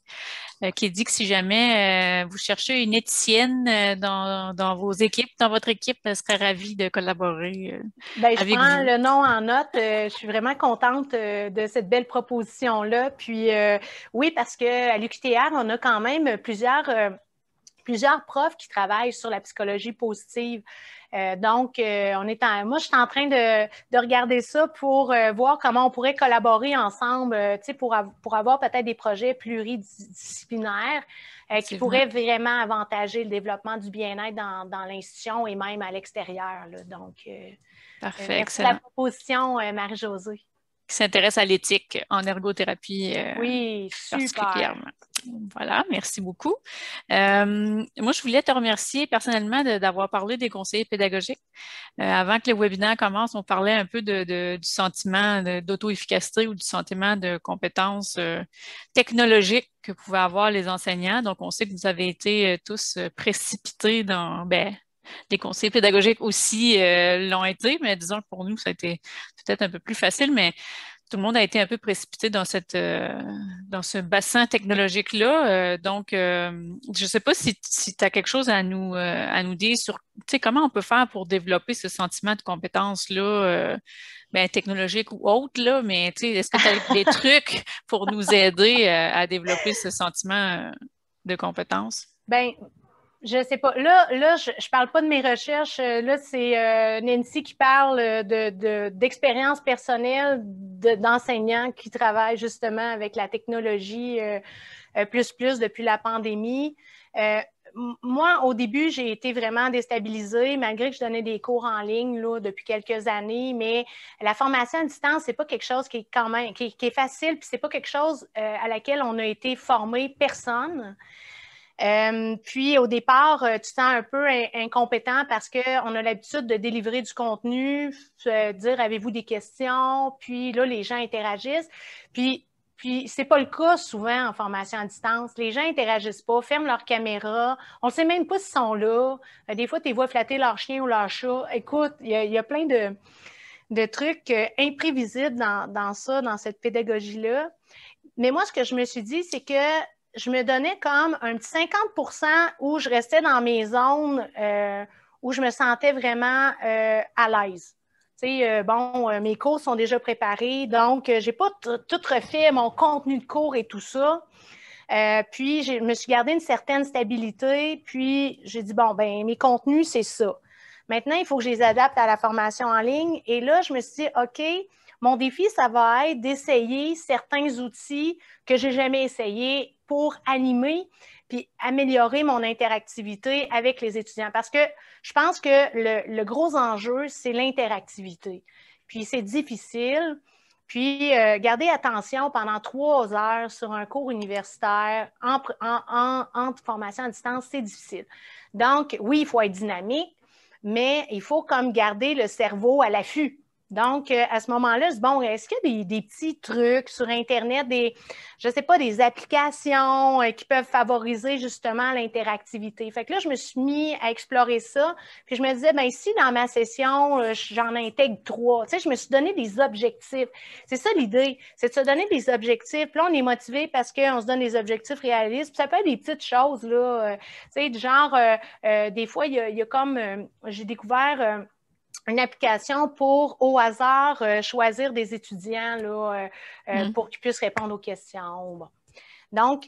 qui dit que si jamais vous cherchez une éthicienne dans, vos équipes, dans votre équipe, elle serait ravie de collaborer. Ben, je prends le nom en note. je suis vraiment contente de cette belle proposition-là. Puis oui, parce qu'à l'UQTR, on a quand même plusieurs plusieurs profs qui travaillent sur la psychologie positive. Euh, donc, euh, on est moi, je suis en train de, regarder ça pour euh, voir comment on pourrait collaborer ensemble, pour, pour avoir peut-être des projets pluridisciplinaires qui pourraient vraiment avantager le développement du bien-être dans, l'institution et même à l'extérieur. Donc, Parfait, la proposition, Marie-Josée. Qui s'intéresse à l'éthique en ergothérapie. oui, super. Voilà, merci beaucoup. Euh, moi, je voulais te remercier personnellement d'avoir parlé des conseillers pédagogiques. Euh, avant que le webinaire commence, on parlait un peu du sentiment d'auto-efficacité ou du sentiment de compétence euh, technologique que pouvaient avoir les enseignants. Donc, on sait que vous avez été tous précipités dans, ben, les conseils pédagogiques aussi l'ont été, mais disons que pour nous, ça a été peut-être un peu plus facile, mais tout le monde a été un peu précipité dans, cette, euh, dans ce bassin technologique-là. Euh, donc, euh, je ne sais pas si, tu as quelque chose à nous, à nous dire sur comment on peut faire pour développer ce sentiment de compétence-là, ben, technologique ou autre, là, mais est-ce que tu as des trucs pour nous aider à développer ce sentiment de compétence? Ben, je ne sais pas. Là, là je ne parle pas de mes recherches. Euh, là, c'est euh, Nancy qui parle euh, d'expérience de, personnelle d'enseignants qui travaillent justement avec la technologie plus plus depuis la pandémie. moi, au début, j'ai été vraiment déstabilisée, malgré que je donnais des cours en ligne là, depuis quelques années, mais la formation à distance, ce n'est pas quelque chose qui est quand même qui, facile, puis c'est pas quelque chose à laquelle on a été formé personne. Euh, puis au départ, euh, tu te sens un peu incompétent parce qu'on a l'habitude de délivrer du contenu, euh, dire avez-vous des questions, puis là, les gens interagissent. Puis, puis c'est pas le cas souvent en formation à distance. Les gens interagissent pas, ferment leur caméra, on ne sait même pas s'ils sont là. Des fois, tu les vois flatter leur chien ou leur chat. Écoute, il y, a plein de, de trucs imprévisibles dans, dans ça, dans cette pédagogie-là. Mais moi, ce que je me suis dit, c'est que je me donnais comme un petit 50 où je restais dans mes zones euh, où je me sentais vraiment euh, à l'aise. Tu sais, euh, bon, mes cours sont déjà préparés, donc j'ai pas tout refait mon contenu de cours et tout ça. puis, je me suis gardé une certaine stabilité. Puis, j'ai dit, bon, ben mes contenus, c'est ça. Maintenant, il faut que je les adapte à la formation en ligne. Et là, je me suis dit, OK, mon défi, ça va être d'essayer certains outils que j'ai jamais essayés pour animer puis améliorer mon interactivité avec les étudiants. Parce que je pense que le, gros enjeu, c'est l'interactivité. Puis c'est difficile. Puis, euh, garder attention pendant trois heures sur un cours universitaire en, en formation à distance, c'est difficile. Donc, oui, il faut être dynamique, mais il faut comme garder le cerveau à l'affût. Donc, euh, à ce moment-là, bon, est-ce qu'il y a des, petits trucs sur Internet, des, je ne sais pas, des applications euh, qui peuvent favoriser justement l'interactivité? Fait que là, je me suis mis à explorer ça. Puis je me disais, ben si dans ma session, euh, j'en intègre trois, tu sais, je me suis donné des objectifs. C'est ça l'idée, c'est de se donner des objectifs. Puis là, on est motivé parce qu'on se donne des objectifs réalistes. Puis ça peut être des petites choses, là, tu sais, du genre, des fois, il y, a, comme, j'ai découvert une application pour, au hasard, euh, choisir des étudiants là, euh, euh, mm. pour qu'ils puissent répondre aux questions. Donc,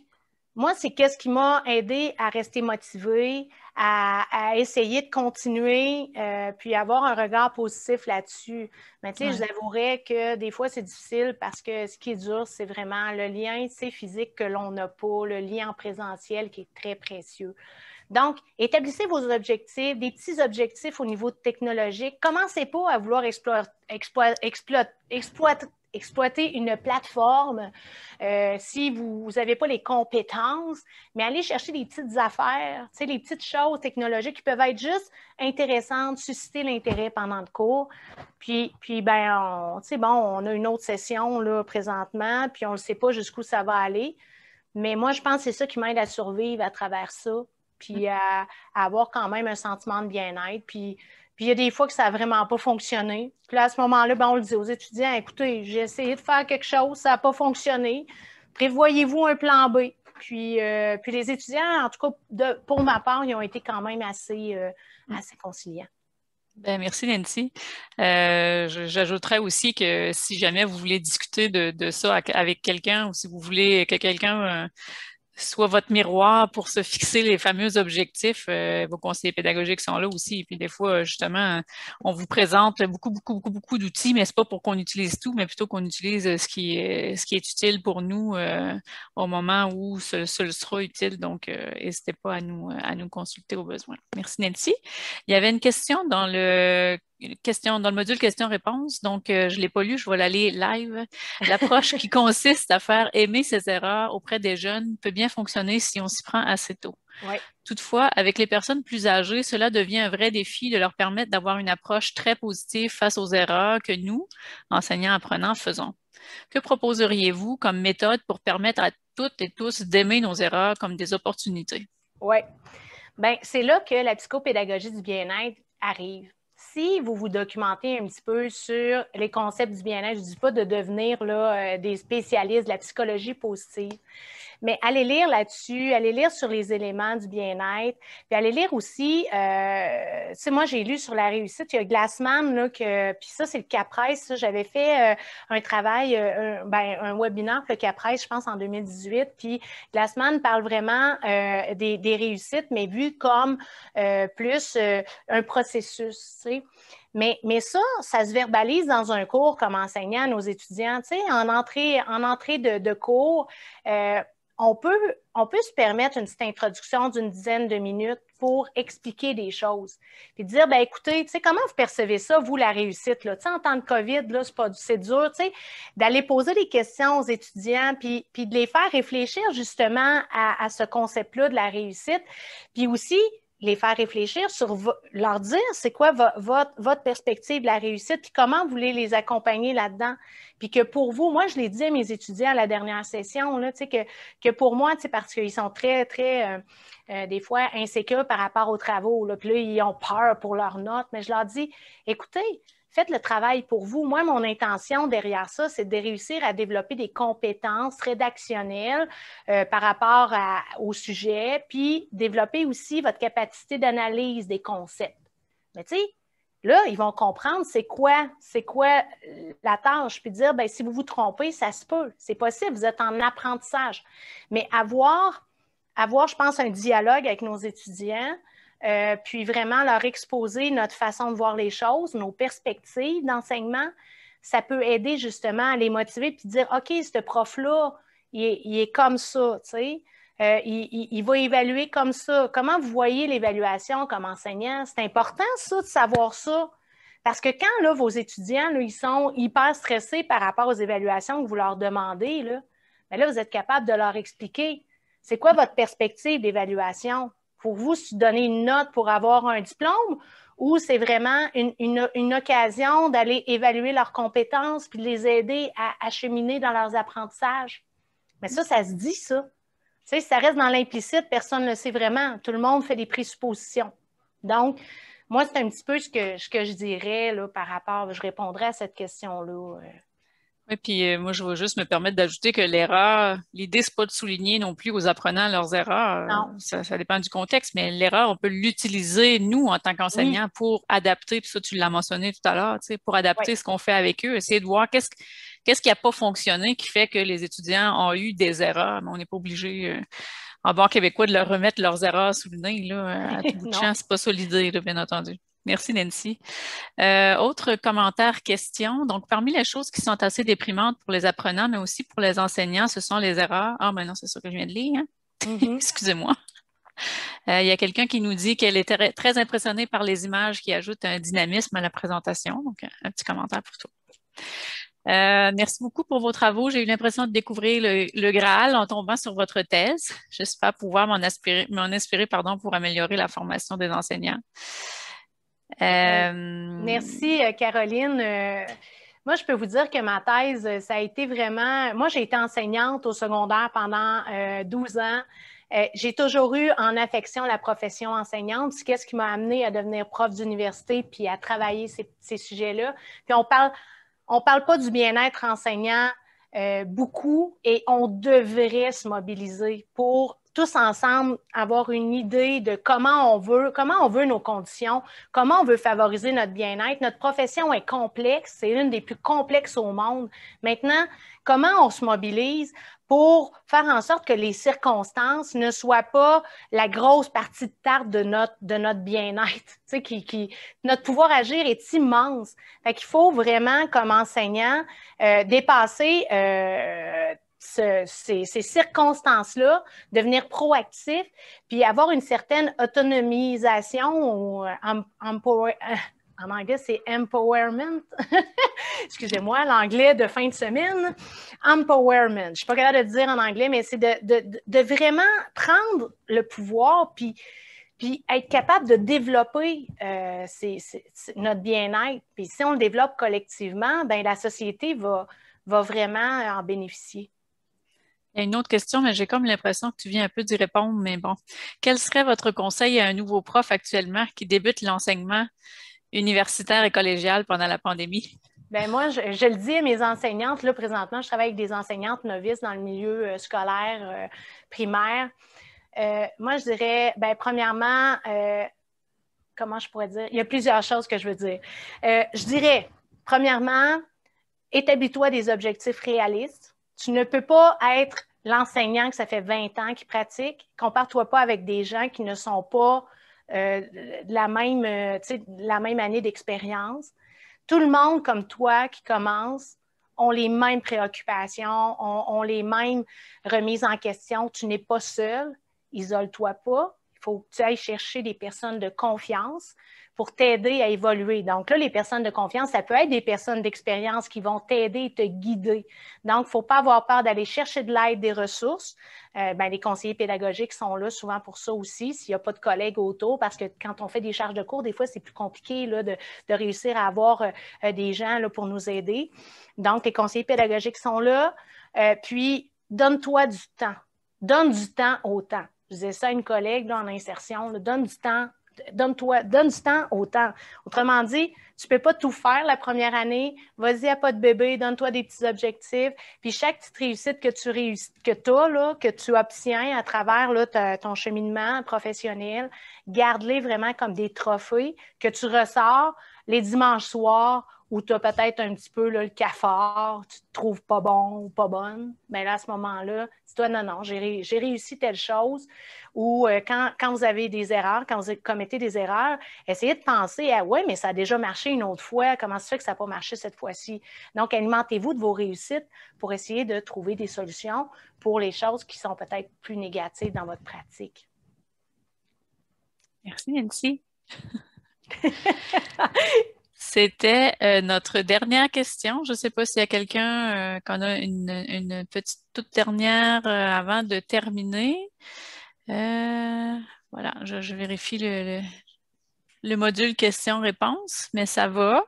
moi, c'est qu'est-ce qui m'a aidé à rester motivée, à, essayer de continuer, puis avoir un regard positif là-dessus. Mais tu sais, je vous avouerais que des fois, c'est difficile parce que ce qui est dur, c'est vraiment le lien, c'est physique que l'on n'a pas, le lien présentiel qui est très précieux. Donc, établissez vos objectifs, des petits objectifs au niveau technologique. Commencez pas à vouloir exploiter, une plateforme euh, si vous n'avez pas les compétences, mais allez chercher des petites affaires, les petites choses technologiques qui peuvent être juste intéressantes, susciter l'intérêt pendant le cours. Puis, puis ben, on, bon, on a une autre session là, présentement, puis on ne sait pas jusqu'où ça va aller. Mais moi, je pense que c'est ça qui m'aide à survivre à travers ça puis à, avoir quand même un sentiment de bien-être. Puis, puis il y a des fois que ça n'a vraiment pas fonctionné. Puis là, à ce moment-là, ben, on le dit aux étudiants, écoutez, j'ai essayé de faire quelque chose, ça n'a pas fonctionné. Prévoyez-vous un plan B. Puis, euh, puis les étudiants, en tout cas, pour ma part, ils ont été quand même assez, euh, mm. assez conciliants. Ben, merci Nancy. Euh, j'ajouterais aussi que si jamais vous voulez discuter de ça avec quelqu'un ou si vous voulez que quelqu'un soit votre miroir pour se fixer les fameux objectifs. Euh, vos conseillers pédagogiques sont là aussi. Et puis des fois, euh, justement, on vous présente beaucoup, beaucoup, beaucoup, beaucoup d'outils, mais c'est pas pour qu'on utilise tout, mais plutôt qu'on utilise ce qui, est, ce qui est utile pour nous euh, au moment où ce, ce sera utile. Donc, n'hésitez pas à nous, à nous consulter au besoin. Merci Nancy. Il y avait une question dans le question dans le module questions-réponses. Donc, euh, je ne l'ai pas lu, je vais l'aller live. L'approche qui consiste à faire aimer ses erreurs auprès des jeunes peut bien fonctionner si on s'y prend assez tôt. Toutefois, avec les personnes plus âgées, cela devient un vrai défi de leur permettre d'avoir une approche très positive face aux erreurs que nous, enseignants-apprenants, faisons. Que proposeriez-vous comme méthode pour permettre à toutes et tous d'aimer nos erreurs comme des opportunités? Oui. ben c'est là que la psychopédagogie du bien-être arrive si vous vous documentez un petit peu sur les concepts du bien-être, je ne dis pas de devenir euh, des spécialistes de la psychologie positive, mais allez lire là-dessus, allez lire sur les éléments du bien-être, puis allez lire aussi, euh, tu sais, moi, j'ai lu sur la réussite, il y a Glassman, là, que, puis ça, c'est le Caprice. j'avais fait euh, un travail, euh, un, ben, un webinaire le Caprice, je pense, en 2018, puis Glassman parle vraiment euh, des, réussites, mais vu comme plus un processus, tu sais. Mais, mais, ça, ça se verbalise dans un cours comme enseignant à nos étudiants. Tu sais, en entrée, en entrée de, cours, euh, on peut, on peut se permettre une petite introduction d'une dizaine de minutes pour expliquer des choses. Puis dire, ben écoutez, sais comment vous percevez ça, vous, la réussite? Là? En temps de COVID, c'est dur d'aller poser des questions aux étudiants, puis, puis de les faire réfléchir justement à, à ce concept-là de la réussite. Puis aussi, les faire réfléchir sur leur dire c'est quoi votre, perspective de la réussite, puis comment vous voulez les accompagner là-dedans. Puis que pour vous, moi, je l'ai dit à mes étudiants à la dernière session, là, que, que pour moi, parce qu'ils sont très, très, euh, euh, des fois, insécures par rapport aux travaux, là, puis là, ils ont peur pour leurs notes, mais je leur dis, écoutez, faites le travail pour vous. Moi, mon intention derrière ça, c'est de réussir à développer des compétences rédactionnelles euh, par rapport au sujet, puis développer aussi votre capacité d'analyse des concepts. Mais tu sais, là, ils vont comprendre c'est quoi, c'est quoi euh, la tâche, puis dire, ben, si vous vous trompez, ça se peut, c'est possible, vous êtes en apprentissage. Mais avoir, je pense, un dialogue avec nos étudiants, euh, puis vraiment leur exposer notre façon de voir les choses, nos perspectives d'enseignement, ça peut aider justement à les motiver puis dire OK, ce prof-là, il, est comme ça, tu sais. Euh, il, va évaluer comme ça. Comment vous voyez l'évaluation comme enseignant? C'est important, ça, de savoir ça. Parce que quand vos étudiants, ils sont hyper stressés par rapport aux évaluations que vous leur demandez, là, bien là vous êtes capable de leur expliquer c'est quoi votre perspective d'évaluation? pour vous donner une note pour avoir un diplôme ou c'est vraiment une, occasion d'aller évaluer leurs compétences puis de les aider à, acheminer dans leurs apprentissages? Mais ça, ça se dit, ça. Tu sais, ça reste dans l'implicite, personne ne le sait vraiment. Tout le monde fait des présuppositions. Donc, moi, c'est un petit peu ce que, je dirais là, par rapport, je répondrai à cette question-là. Euh, oui, puis euh, moi, je veux juste me permettre d'ajouter que l'erreur, l'idée, c'est pas de souligner non plus aux apprenants leurs erreurs. Non. Ça, ça dépend du contexte, mais l'erreur, on peut l'utiliser, nous, en tant qu'enseignants, pour adapter, puis ça, tu l'as mentionné tout à l'heure, tu pour adapter ce qu'on fait avec eux, essayer de voir qu'est-ce qu'est-ce qui n'a pas fonctionné qui fait que les étudiants ont eu des erreurs, mais on n'est pas obligé. Euh, en bon québécois, de leur remettre leurs erreurs sous le nez, là, à tout bout de champ. C'est pas ça l'idée, bien entendu. Merci Nancy. Euh, autre commentaire, question. Donc, parmi les choses qui sont assez déprimantes pour les apprenants, mais aussi pour les enseignants, ce sont les erreurs. Ah, maintenant, c'est ça que je viens de lire. Hein. Mm-hmm. Excusez-moi. Euh, il y a quelqu'un qui nous dit qu'elle était très, impressionnée par les images qui ajoutent un dynamisme à la présentation. Donc, un petit commentaire pour toi. Euh, merci beaucoup pour vos travaux. J'ai eu l'impression de découvrir le, Graal en tombant sur votre thèse. J'espère pouvoir m'en inspirer, inspirer pardon, pour améliorer la formation des enseignants. Euh, Merci, euh, Caroline. Euh, moi, je peux vous dire que ma thèse, ça a été vraiment. Moi, j'ai été enseignante au secondaire pendant 12 ans. j'ai toujours eu en affection la profession enseignante. C'est qu'est-ce qui m'a amené à devenir prof d'université puis à travailler ces, sujets-là. Puis on parle, on parle pas du bien-être enseignant beaucoup et on devrait se mobiliser pour tous ensemble avoir une idée de comment on veut, comment on veut nos conditions, comment on veut favoriser notre bien-être. Notre profession est complexe, c'est l'une des plus complexes au monde. Maintenant, comment on se mobilise pour faire en sorte que les circonstances ne soient pas la grosse partie de tarte de notre, de notre bien-être. Tu sais, qui, qui, notre pouvoir agir est immense. Fait qu'il faut vraiment, comme enseignant, euh, dépasser euh, ces, circonstances-là, devenir proactif, puis avoir une certaine autonomisation ou euh, euh, en anglais, c'est empowerment. Excusez-moi, l'anglais de fin de semaine. Empowerment. Je ne suis pas capable de le dire en anglais, mais c'est de, vraiment prendre le pouvoir puis, puis être capable de développer euh, notre bien-être. Puis si on le développe collectivement, ben la société va, va vraiment en bénéficier. Il y a une autre question, mais j'ai comme l'impression que tu viens un peu d'y répondre, mais bon. Quel serait votre conseil à un nouveau prof actuellement qui débute l'enseignement universitaire et collégial pendant la pandémie? Bien, moi, je, le dis à mes enseignantes, là, présentement, je travaille avec des enseignantes novices dans le milieu euh, scolaire euh, primaire. Euh, moi, je dirais, bien, premièrement, comment je pourrais dire? Il y a plusieurs choses que je veux dire. je dirais, premièrement, établis-toi des objectifs réalistes. Tu ne peux pas être l'enseignant que ça fait 20 ans qui pratique. Compare-toi pas avec des gens qui ne sont pas de euh, la, même, euh, la même année d'expérience. Tout le monde comme toi qui commence ont les mêmes préoccupations, ont les mêmes remises en question. Tu n'es pas seul, isole-toi pas faut que tu ailles chercher des personnes de confiance pour t'aider à évoluer. Donc là, les personnes de confiance, ça peut être des personnes d'expérience qui vont t'aider, et te guider. Donc, il ne faut pas avoir peur d'aller chercher de l'aide, des ressources. Euh, ben, les conseillers pédagogiques sont là souvent pour ça aussi, s'il n'y a pas de collègues autour, parce que quand on fait des charges de cours, des fois, c'est plus compliqué là, de, réussir à avoir euh, des gens là, pour nous aider. Donc, les conseillers pédagogiques sont là. Euh, puis, donne-toi du temps donne du temps au temps. Je disais ça à une collègue là, en insertion, donne du temps donne-toi, donne du temps au temps. Autrement dit, tu ne peux pas tout faire la première année. Vas-y a pas de bébé, donne-toi des petits objectifs. Puis chaque petite réussite que tu réussis, que as, là, que tu obtiens à travers là, ton cheminement professionnel, garde-les vraiment comme des trophées que tu ressors les dimanches soirs où tu as peut-être un petit peu le cafard, tu te trouves pas bon ou pas bonne, mais là, à ce moment-là, dis-toi, non, non, j'ai, réussi telle chose. Ou euh, quand, quand, vous avez des erreurs, quand vous commettez des erreurs, essayez de penser à, ouais, mais ça a déjà marché une autre fois, comment ça fait que ça n'a pas marché cette fois-ci? Donc, alimentez-vous de vos réussites pour essayer de trouver des solutions pour les choses qui sont peut-être plus négatives dans votre pratique. Merci, Nancy. C'était euh, notre dernière question. Je ne sais pas s'il y a quelqu'un euh, qu'on a une, petite toute dernière euh, avant de terminer. voilà, je, vérifie le, le module questions-réponses, mais ça va.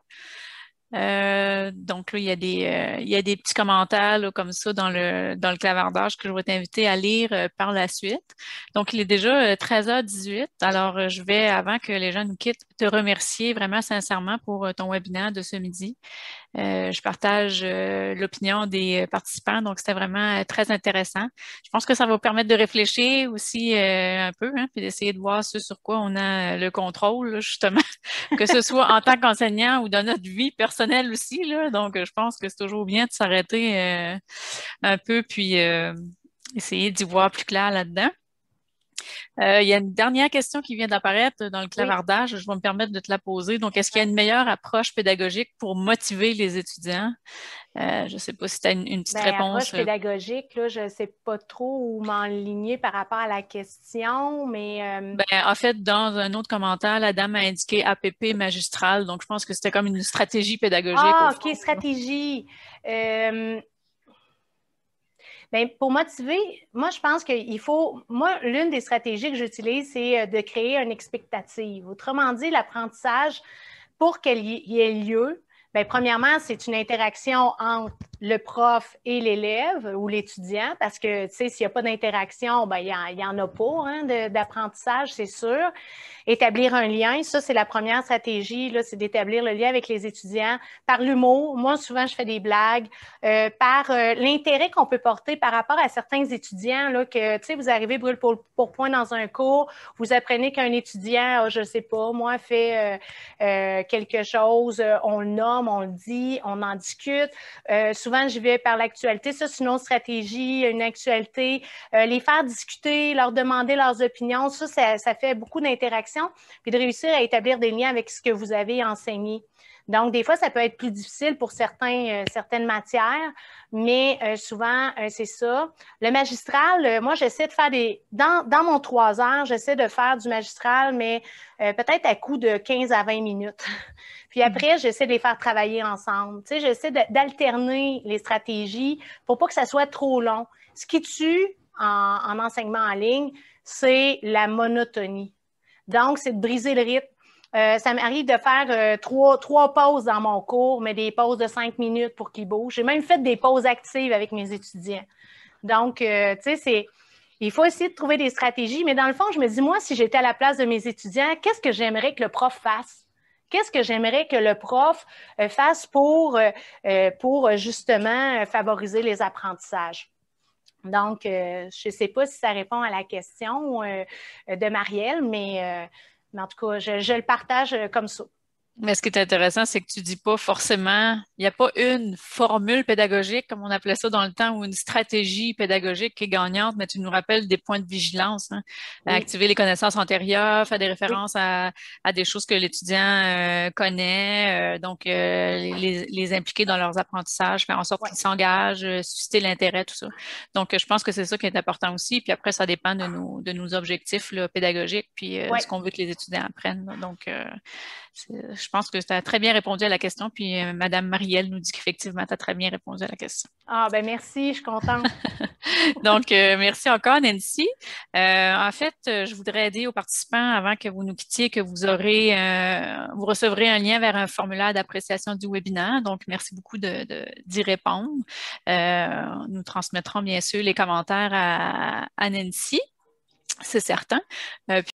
Euh, donc là, il y, a des, euh, il y a des petits commentaires comme ça dans le, dans le clavardage que je vais t'inviter à lire euh, par la suite. Donc, il est déjà 13h18. Alors, je vais, avant que les gens nous quittent, te remercier vraiment sincèrement pour ton webinaire de ce midi. Euh, je partage euh, l'opinion des euh, participants, donc c'était vraiment très intéressant. Je pense que ça va vous permettre de réfléchir aussi un peu, hein, puis d'essayer de voir ce sur quoi on a le contrôle, justement, que ce soit en tant qu'enseignant ou dans notre vie personnelle aussi. donc, je pense que c'est toujours bien de s'arrêter un peu, puis essayer d'y voir plus clair là-dedans. Euh, il y a une dernière question qui vient d'apparaître dans le clavardage. Je vais me permettre de te la poser. Donc, est-ce qu'il y a une meilleure approche pédagogique pour motiver les étudiants? Euh, je ne sais pas si tu as une, petite réponse. Ben, réponse. Approche euh. pédagogique, là, je ne sais pas trop où m'enligner par rapport à la question, mais... Ben, en fait, dans un autre commentaire, la dame a indiqué APP magistrale. Donc, je pense que c'était comme une stratégie pédagogique. Ah, OK, stratégie. Ben, pour motiver, moi, je pense qu'il faut. Moi, l'une des stratégies que j'utilise, c'est euh, de créer une expectative. Autrement dit, l'apprentissage, pour qu'il y ait lieu, Bien, premièrement, c'est une interaction entre le prof et l'élève ou l'étudiant, parce que, s'il n'y a pas d'interaction, ben, il n'y en, a pas hein, d'apprentissage, c'est sûr. Établir un lien, ça, c'est la première stratégie, c'est d'établir le lien avec les étudiants par l'humour. Moi, souvent, je fais des blagues, euh, par euh, l'intérêt qu'on peut porter par rapport à certains étudiants, là, que, vous arrivez brûle pour, point dans un cours, vous apprenez qu'un étudiant, je ne sais pas, moi, fait euh, quelque chose, on nomme, on le dit, on en discute. Euh, souvent, je vais par l'actualité. Ça, c'est une autre stratégie, une actualité. Euh, les faire discuter, leur demander leurs opinions, ça, ça, fait beaucoup d'interactions. Puis de réussir à établir des liens avec ce que vous avez enseigné. Donc, des fois, ça peut être plus difficile pour certains, euh, certaines matières, mais souvent, c'est ça. Le magistral, moi, j'essaie de faire des... Dans, dans mon trois heures, j'essaie de faire du magistral, mais peut-être à coup de 15 à 20 minutes. Puis après, j'essaie de les faire travailler ensemble. Tu sais, j'essaie d'alterner les stratégies pour pas que ça soit trop long. Ce qui tue en, enseignement en ligne, c'est la monotonie. Donc, c'est de briser le rythme. Euh, ça m'arrive de faire euh, trois, trois, pauses dans mon cours, mais des pauses de cinq minutes pour qu'ils bougent. J'ai même fait des pauses actives avec mes étudiants. Donc, euh, tu sais, Il faut essayer de trouver des stratégies, mais dans le fond, je me dis, moi, si j'étais à la place de mes étudiants, qu'est-ce que j'aimerais que le prof fasse? Qu'est-ce que j'aimerais que le prof euh, fasse pour, euh, euh, pour justement favoriser les apprentissages? Donc, je ne sais pas si ça répond à la question de Marielle, mais, mais en tout cas, je, je le partage comme ça. Mais ce qui est intéressant, c'est que tu dis pas forcément, il n'y a pas une formule pédagogique, comme on appelait ça dans le temps, ou une stratégie pédagogique qui est gagnante, mais tu nous rappelles des points de vigilance. Hein. Activer les connaissances antérieures, faire des références à, des choses que l'étudiant euh, connaît, euh, donc euh, les, impliquer dans leurs apprentissages, faire en sorte qu'ils s'engagent, susciter l'intérêt, tout ça. Donc, je pense que c'est ça qui est important aussi. Puis après, ça dépend de nos, de nos objectifs pédagogiques, puis ce qu'on veut que les étudiants apprennent. Donc, je je pense que tu as très bien répondu à la question. Puis Mme euh, Madame Marielle nous dit qu'effectivement, tu as très bien répondu à la question. Ah, ben merci, je suis contente. Donc, euh, merci encore, Nancy. Euh, en fait, je voudrais aider aux participants avant que vous nous quittiez, que vous aurez, vous recevrez un lien vers un formulaire d'appréciation du webinaire. Donc, merci beaucoup d'y de, répondre. nous transmettrons bien sûr les commentaires à, à Nancy, c'est certain.